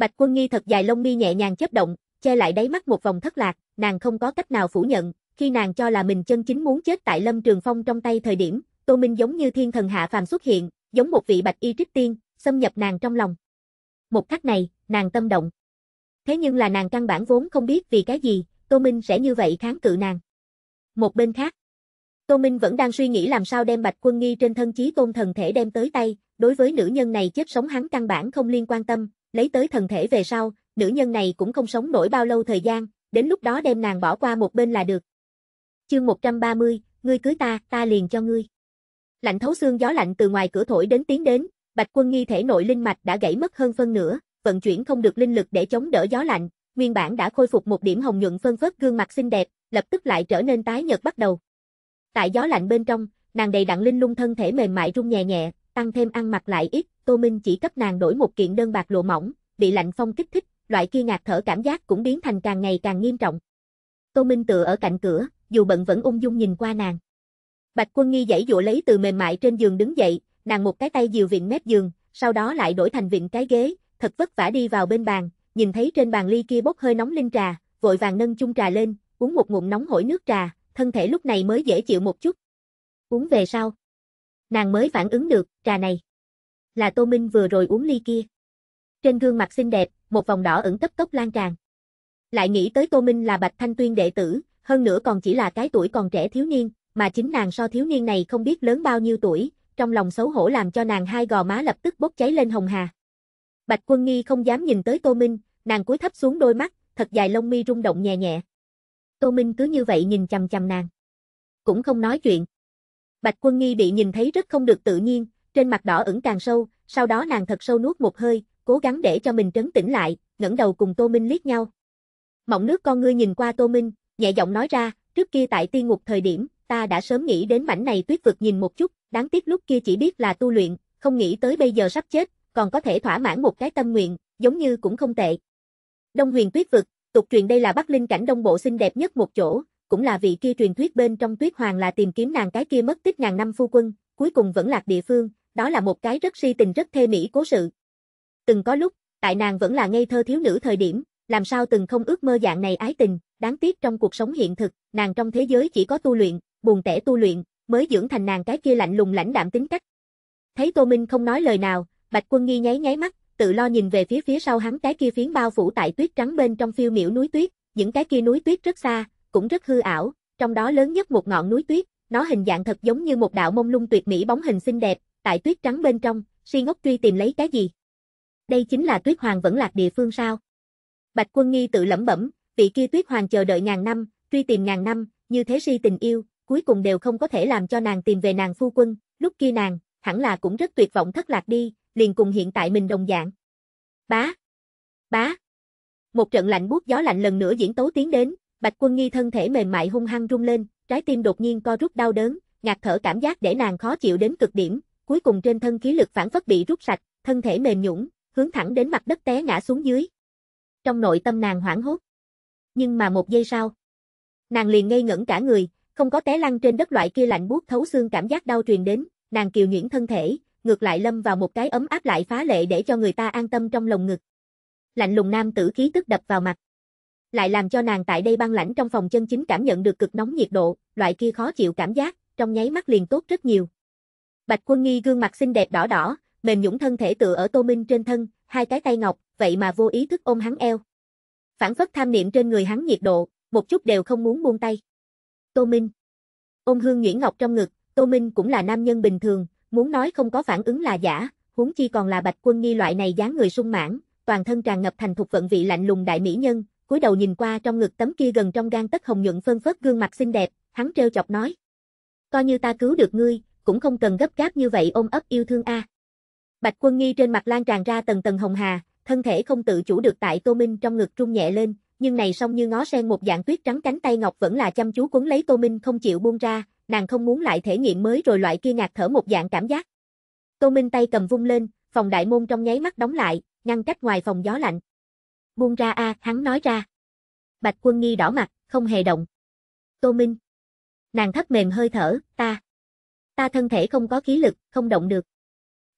Bạch Quân Nghi thật dài lông mi nhẹ nhàng chớp động, che lại đáy mắt một vòng thất lạc, nàng không có cách nào phủ nhận, khi nàng cho là mình chân chính muốn chết tại Lâm Trường Phong trong tay thời điểm, Tô Minh giống như thiên thần hạ phàm xuất hiện, giống một vị bạch y trích tiên, xâm nhập nàng trong lòng. Một khắc này, nàng tâm động. Thế nhưng là nàng căn bản vốn không biết vì cái gì, Tô Minh sẽ như vậy kháng cự nàng. Một bên khác, Tô Minh vẫn đang suy nghĩ làm sao đem Bạch Quân Nghi trên thân chí tôn thần thể đem tới tay, đối với nữ nhân này chết sống hắn căn bản không liên quan tâm, lấy tới thần thể về sau, nữ nhân này cũng không sống nổi bao lâu thời gian, đến lúc đó đem nàng bỏ qua một bên là được. Chương 130, ngươi cưới ta, ta liền cho ngươi. Lạnh thấu xương gió lạnh từ ngoài cửa thổi đến tiến đến, Bạch Quân nghi thể nội linh mạch đã gãy mất hơn phân nửa, vận chuyển không được linh lực để chống đỡ gió lạnh, nguyên bản đã khôi phục một điểm hồng nhuận phân phớt gương mặt xinh đẹp, lập tức lại trở nên tái nhợt bắt đầu. Tại gió lạnh bên trong, nàng đầy đặn linh lung thân thể mềm mại rung nhẹ nhẹ, tăng thêm ăn mặc lại ít, Tô Minh chỉ cấp nàng đổi một kiện đơn bạc lụa mỏng, bị lạnh phong kích thích, loại kia ngạt thở cảm giác cũng biến thành càng ngày càng nghiêm trọng. Tô Minh tựa ở cạnh cửa, dù bận vẫn ung dung nhìn qua nàng. Bạch Quân Nghi dãy dụa lấy từ mềm mại trên giường đứng dậy, nàng một cái tay dìu viện mép giường, sau đó lại đổi thành viện cái ghế, thật vất vả đi vào bên bàn, nhìn thấy trên bàn ly kia bốc hơi nóng linh trà, vội vàng nâng chung trà lên, uống một ngụm nóng hổi nước trà, thân thể lúc này mới dễ chịu một chút. Uống về sau, nàng mới phản ứng được, trà này là Tô Minh vừa rồi uống ly kia. Trên gương mặt xinh đẹp, một vòng đỏ ửng tấp tốc lan tràn. Lại nghĩ tới Tô Minh là Bạch Thanh Tuyên đệ tử, hơn nữa còn chỉ là cái tuổi còn trẻ thiếu niên, mà chính nàng so thiếu niên này không biết lớn bao nhiêu tuổi, trong lòng xấu hổ làm cho nàng hai gò má lập tức bốc cháy lên hồng hà. Bạch Quân Nghi không dám nhìn tới Tô Minh, nàng cúi thấp xuống đôi mắt, thật dài lông mi rung động nhẹ nhẹ. Tô Minh cứ như vậy nhìn chằm chằm nàng, cũng không nói chuyện. Bạch Quân Nghi bị nhìn thấy rất không được tự nhiên, trên mặt đỏ ửng càng sâu, sau đó nàng thật sâu nuốt một hơi, cố gắng để cho mình trấn tĩnh lại, ngẩng đầu cùng Tô Minh liếc nhau. Mộng nước con ngươi nhìn qua Tô Minh, nhẹ giọng nói ra, trước kia tại tiên ngục thời điểm, ta đã sớm nghĩ đến mảnh này tuyết vực nhìn một chút, đáng tiếc lúc kia chỉ biết là tu luyện, không nghĩ tới bây giờ sắp chết, còn có thể thỏa mãn một cái tâm nguyện, giống như cũng không tệ. Đông huyền tuyết vực, tục truyền đây là Bắc Linh cảnh đông bộ xinh đẹp nhất một chỗ, cũng là vị kia truyền thuyết bên trong tuyết hoàng là tìm kiếm nàng cái kia mất tích ngàn năm phu quân, cuối cùng vẫn lạc địa phương, đó là một cái rất si tình rất thê mỹ cố sự. Từng có lúc, tại nàng vẫn là ngây thơ thiếu nữ thời điểm, làm sao từng không ước mơ dạng này ái tình, đáng tiếc trong cuộc sống hiện thực, nàng trong thế giới chỉ có tu luyện, buồn tẻ tu luyện, mới dưỡng thành nàng cái kia lạnh lùng lãnh đạm tính cách. Thấy Tô Minh không nói lời nào, Bạch Quân Nghi nháy nháy mắt, tự lo nhìn về phía phía sau hắn cái kia phiến bao phủ tại tuyết trắng bên trong phiêu miểu núi tuyết, những cái kia núi tuyết rất xa, cũng rất hư ảo, trong đó lớn nhất một ngọn núi tuyết, nó hình dạng thật giống như một đạo mông lung tuyệt mỹ bóng hình xinh đẹp, tại tuyết trắng bên trong, si ngốc truy tìm lấy cái gì? Đây chính là tuyết hoàng vẫn lạc địa phương sao? Bạch quân nghi tự lẩm bẩm, vị kia tuyết hoàng chờ đợi ngàn năm, truy tìm ngàn năm, như thế si tình yêu, cuối cùng đều không có thể làm cho nàng tìm về nàng phu quân, lúc kia nàng, hẳn là cũng rất tuyệt vọng thất lạc đi, liền cùng hiện tại mình đồng dạng. Bá! Bá! Một trận lạnh buốt gió lạnh lần nữa diễn tấu tiến đến, Bạch Quân Nghi thân thể mềm mại hung hăng rung lên, trái tim đột nhiên co rút đau đớn, ngạt thở cảm giác để nàng khó chịu đến cực điểm, cuối cùng trên thân khí lực phản phất bị rút sạch, thân thể mềm nhũng, hướng thẳng đến mặt đất té ngã xuống dưới. Trong nội tâm nàng hoảng hốt. Nhưng mà một giây sau, nàng liền ngây ngẩn cả người, không có té lăn trên đất loại kia lạnh buốt thấu xương cảm giác đau truyền đến, nàng kiều nhuyễn thân thể, ngược lại lâm vào một cái ấm áp lại phá lệ để cho người ta an tâm trong lồng ngực. Lạnh lùng nam tử khí tức đập vào mặt. Lại làm cho nàng tại đây băng lãnh trong phòng chân chính cảm nhận được cực nóng nhiệt độ, loại kia khó chịu cảm giác, trong nháy mắt liền tốt rất nhiều. Bạch Quân Nghi gương mặt xinh đẹp đỏ đỏ, mềm nhũng thân thể tựa ở Tô Minh trên thân, hai cái tay ngọc, vậy mà vô ý thức ôm hắn eo. Phản phất tham niệm trên người hắn nhiệt độ, một chút đều không muốn buông tay. Tô Minh. Ôm Hương nhuyễn Ngọc trong ngực, Tô Minh cũng là nam nhân bình thường, muốn nói không có phản ứng là giả, huống chi còn là Bạch Quân Nghi loại này dáng người sung mãn, toàn thân tràn ngập thành thục vận vị lạnh lùng đại mỹ nhân, cúi đầu nhìn qua trong ngực tấm kia gần trong gang tất hồng nhuận phân phất gương mặt xinh đẹp, hắn trêu chọc nói: "Coi như ta cứu được ngươi, cũng không cần gấp gáp như vậy ôm ấp yêu thương a. Bạch Quân Nghi trên mặt lan tràn ra tầng tầng hồng hà, thân thể không tự chủ được tại Tô Minh trong ngực trung nhẹ lên, nhưng này song như ngó sen một dạng tuyết trắng cánh tay ngọc vẫn là chăm chú cuốn lấy Tô Minh không chịu buông ra, nàng không muốn lại thể nghiệm mới rồi loại kia ngạt thở một dạng cảm giác. Tô Minh tay cầm vung lên, phòng đại môn trong nháy mắt đóng lại, ngăn cách ngoài phòng gió lạnh. Buông ra a, hắn nói ra. Bạch Quân Nghi đỏ mặt, không hề động. Tô Minh. Nàng thấp mềm hơi thở, ta ta thân thể không có khí lực, không động được.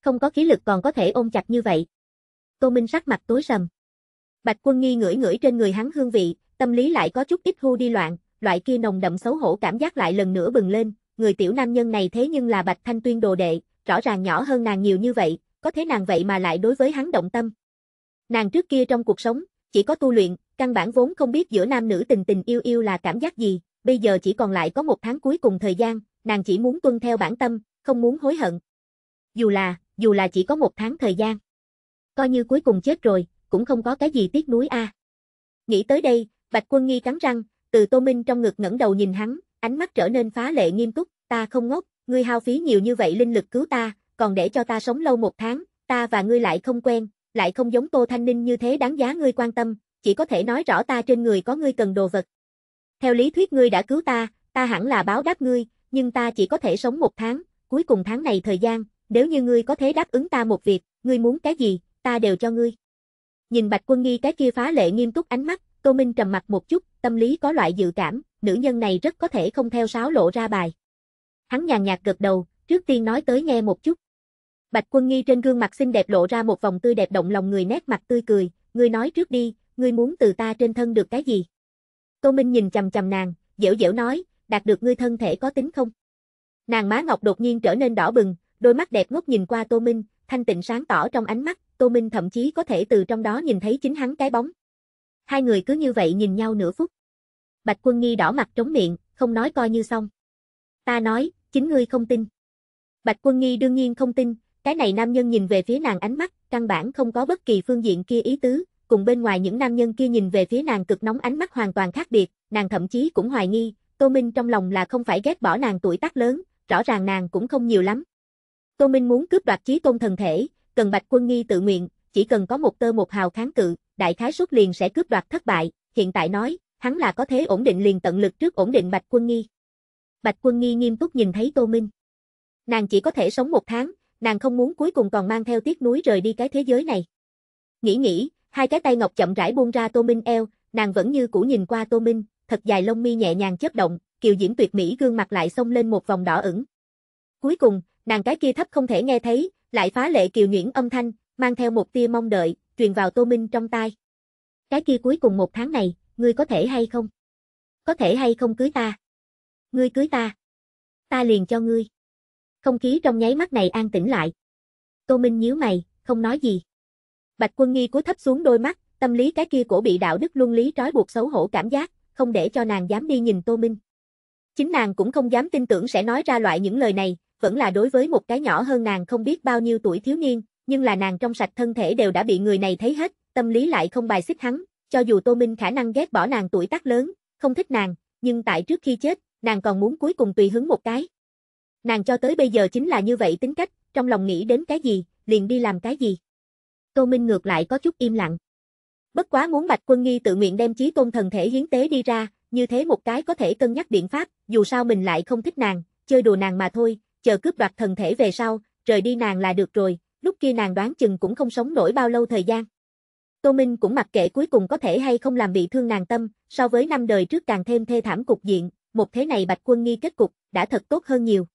Không có khí lực còn có thể ôm chặt như vậy. Tô Minh sắc mặt tối sầm. Bạch Quân Nghi ngửi ngửi trên người hắn hương vị, tâm lý lại có chút ít hưu đi loạn, loại kia nồng đậm xấu hổ cảm giác lại lần nữa bừng lên, người tiểu nam nhân này thế nhưng là Bạch Thanh Tuyên đồ đệ, rõ ràng nhỏ hơn nàng nhiều như vậy, có thế nàng vậy mà lại đối với hắn động tâm. Nàng trước kia trong cuộc sống, chỉ có tu luyện, căn bản vốn không biết giữa nam nữ tình tình yêu yêu là cảm giác gì, bây giờ chỉ còn lại có một tháng cuối cùng thời gian, nàng chỉ muốn tuân theo bản tâm, không muốn hối hận. Dù là, dù là chỉ có một tháng thời gian. Coi như cuối cùng chết rồi, cũng không có cái gì tiếc nuối a. À. Nghĩ tới đây, Bạch Quân Nghi cắn răng, từ Tô Minh trong ngực ngẩng đầu nhìn hắn, ánh mắt trở nên phá lệ nghiêm túc, ta không ngốc, ngươi hao phí nhiều như vậy linh lực cứu ta, còn để cho ta sống lâu một tháng, ta và ngươi lại không quen, lại không giống Tô Thanh Ninh như thế đáng giá ngươi quan tâm, chỉ có thể nói rõ ta trên người có ngươi cần đồ vật. Theo lý thuyết ngươi đã cứu ta, ta hẳn là báo đáp ngươi, nhưng ta chỉ có thể sống một tháng, cuối cùng tháng này thời gian, nếu như ngươi có thể đáp ứng ta một việc, ngươi muốn cái gì, ta đều cho ngươi. Nhìn Bạch Quân Nghi cái kia phá lệ nghiêm túc ánh mắt, Tô Minh trầm mặt một chút, tâm lý có loại dự cảm, nữ nhân này rất có thể không theo sáo lộ ra bài. Hắn nhàn nhạt gật đầu, trước tiên nói tới nghe một chút. Bạch Quân Nghi trên gương mặt xinh đẹp lộ ra một vòng tươi đẹp động lòng người nét mặt tươi cười, ngươi nói trước đi, ngươi muốn từ ta trên thân được cái gì? Tô Minh nhìn chằm chằm nàng, dễu dễu nói, đạt được ngươi thân thể có tính không? Nàng má ngọc đột nhiên trở nên đỏ bừng, đôi mắt đẹp ngốc nhìn qua Tô Minh, thanh tịnh sáng tỏ trong ánh mắt, Tô Minh thậm chí có thể từ trong đó nhìn thấy chính hắn cái bóng. Hai người cứ như vậy nhìn nhau nửa phút. Bạch Quân Nghi đỏ mặt trống miệng, không nói coi như xong. Ta nói, chính ngươi không tin. Bạch Quân Nghi đương nhiên không tin, cái này nam nhân nhìn về phía nàng ánh mắt, căn bản không có bất kỳ phương diện kia ý tứ, cùng bên ngoài những nam nhân kia nhìn về phía nàng cực nóng ánh mắt hoàn toàn khác biệt, nàng thậm chí cũng hoài nghi, Tô Minh trong lòng là không phải ghét bỏ nàng tuổi tác lớn, rõ ràng nàng cũng không nhiều lắm. Tô Minh muốn cướp đoạt chí tôn thần thể, cần Bạch Quân Nghi tự nguyện, chỉ cần có một tơ một hào kháng cự, đại khái suất liền sẽ cướp đoạt thất bại, hiện tại nói, hắn là có thế ổn định liền tận lực trước ổn định Bạch Quân Nghi. Bạch Quân Nghi nghiêm túc nhìn thấy Tô Minh. Nàng chỉ có thể sống một tháng, nàng không muốn cuối cùng còn mang theo tiếc núi rời đi cái thế giới này. Nghĩ nghĩ, hai cái tay ngọc chậm rãi buông ra Tô Minh eo, nàng vẫn như cũ nhìn qua Tô Minh, thật dài lông mi nhẹ nhàng chớp động, kiều diễm tuyệt mỹ gương mặt lại xông lên một vòng đỏ ửng. Cuối cùng, nàng cái kia thấp không thể nghe thấy, lại phá lệ kiều nhuyễn âm thanh, mang theo một tia mong đợi, truyền vào Tô Minh trong tai. Cái kia cuối cùng một tháng này, ngươi có thể hay không? Có thể hay không cưới ta? Ngươi cưới ta? Ta liền cho ngươi. Không khí trong nháy mắt này an tĩnh lại. Tô Minh nhíu mày, không nói gì. Bạch Quân Nghi cúi thấp xuống đôi mắt, tâm lý cái kia cổ bị đạo đức luân lý trói buộc xấu hổ cảm giác, không để cho nàng dám đi nhìn Tô Minh. Chính nàng cũng không dám tin tưởng sẽ nói ra loại những lời này, vẫn là đối với một cái nhỏ hơn nàng không biết bao nhiêu tuổi thiếu niên, nhưng là nàng trong sạch thân thể đều đã bị người này thấy hết, tâm lý lại không bài xích hắn, cho dù Tô Minh khả năng ghét bỏ nàng tuổi tác lớn, không thích nàng, nhưng tại trước khi chết, nàng còn muốn cuối cùng tùy hứng một cái. Nàng cho tới bây giờ chính là như vậy tính cách, trong lòng nghĩ đến cái gì, liền đi làm cái gì. Tô Minh ngược lại có chút im lặng. Bất quá muốn Bạch Quân Nghi tự nguyện đem chí tôn thần thể hiến tế đi ra, như thế một cái có thể cân nhắc biện pháp, dù sao mình lại không thích nàng, chơi đùa nàng mà thôi, chờ cướp đoạt thần thể về sau, rời đi nàng là được rồi, lúc kia nàng đoán chừng cũng không sống nổi bao lâu thời gian. Tô Minh cũng mặc kệ cuối cùng có thể hay không làm bị thương nàng tâm, so với năm đời trước càng thêm thê thảm cục diện, một thế này Bạch Quân Nghi kết cục, đã thật tốt hơn nhiều.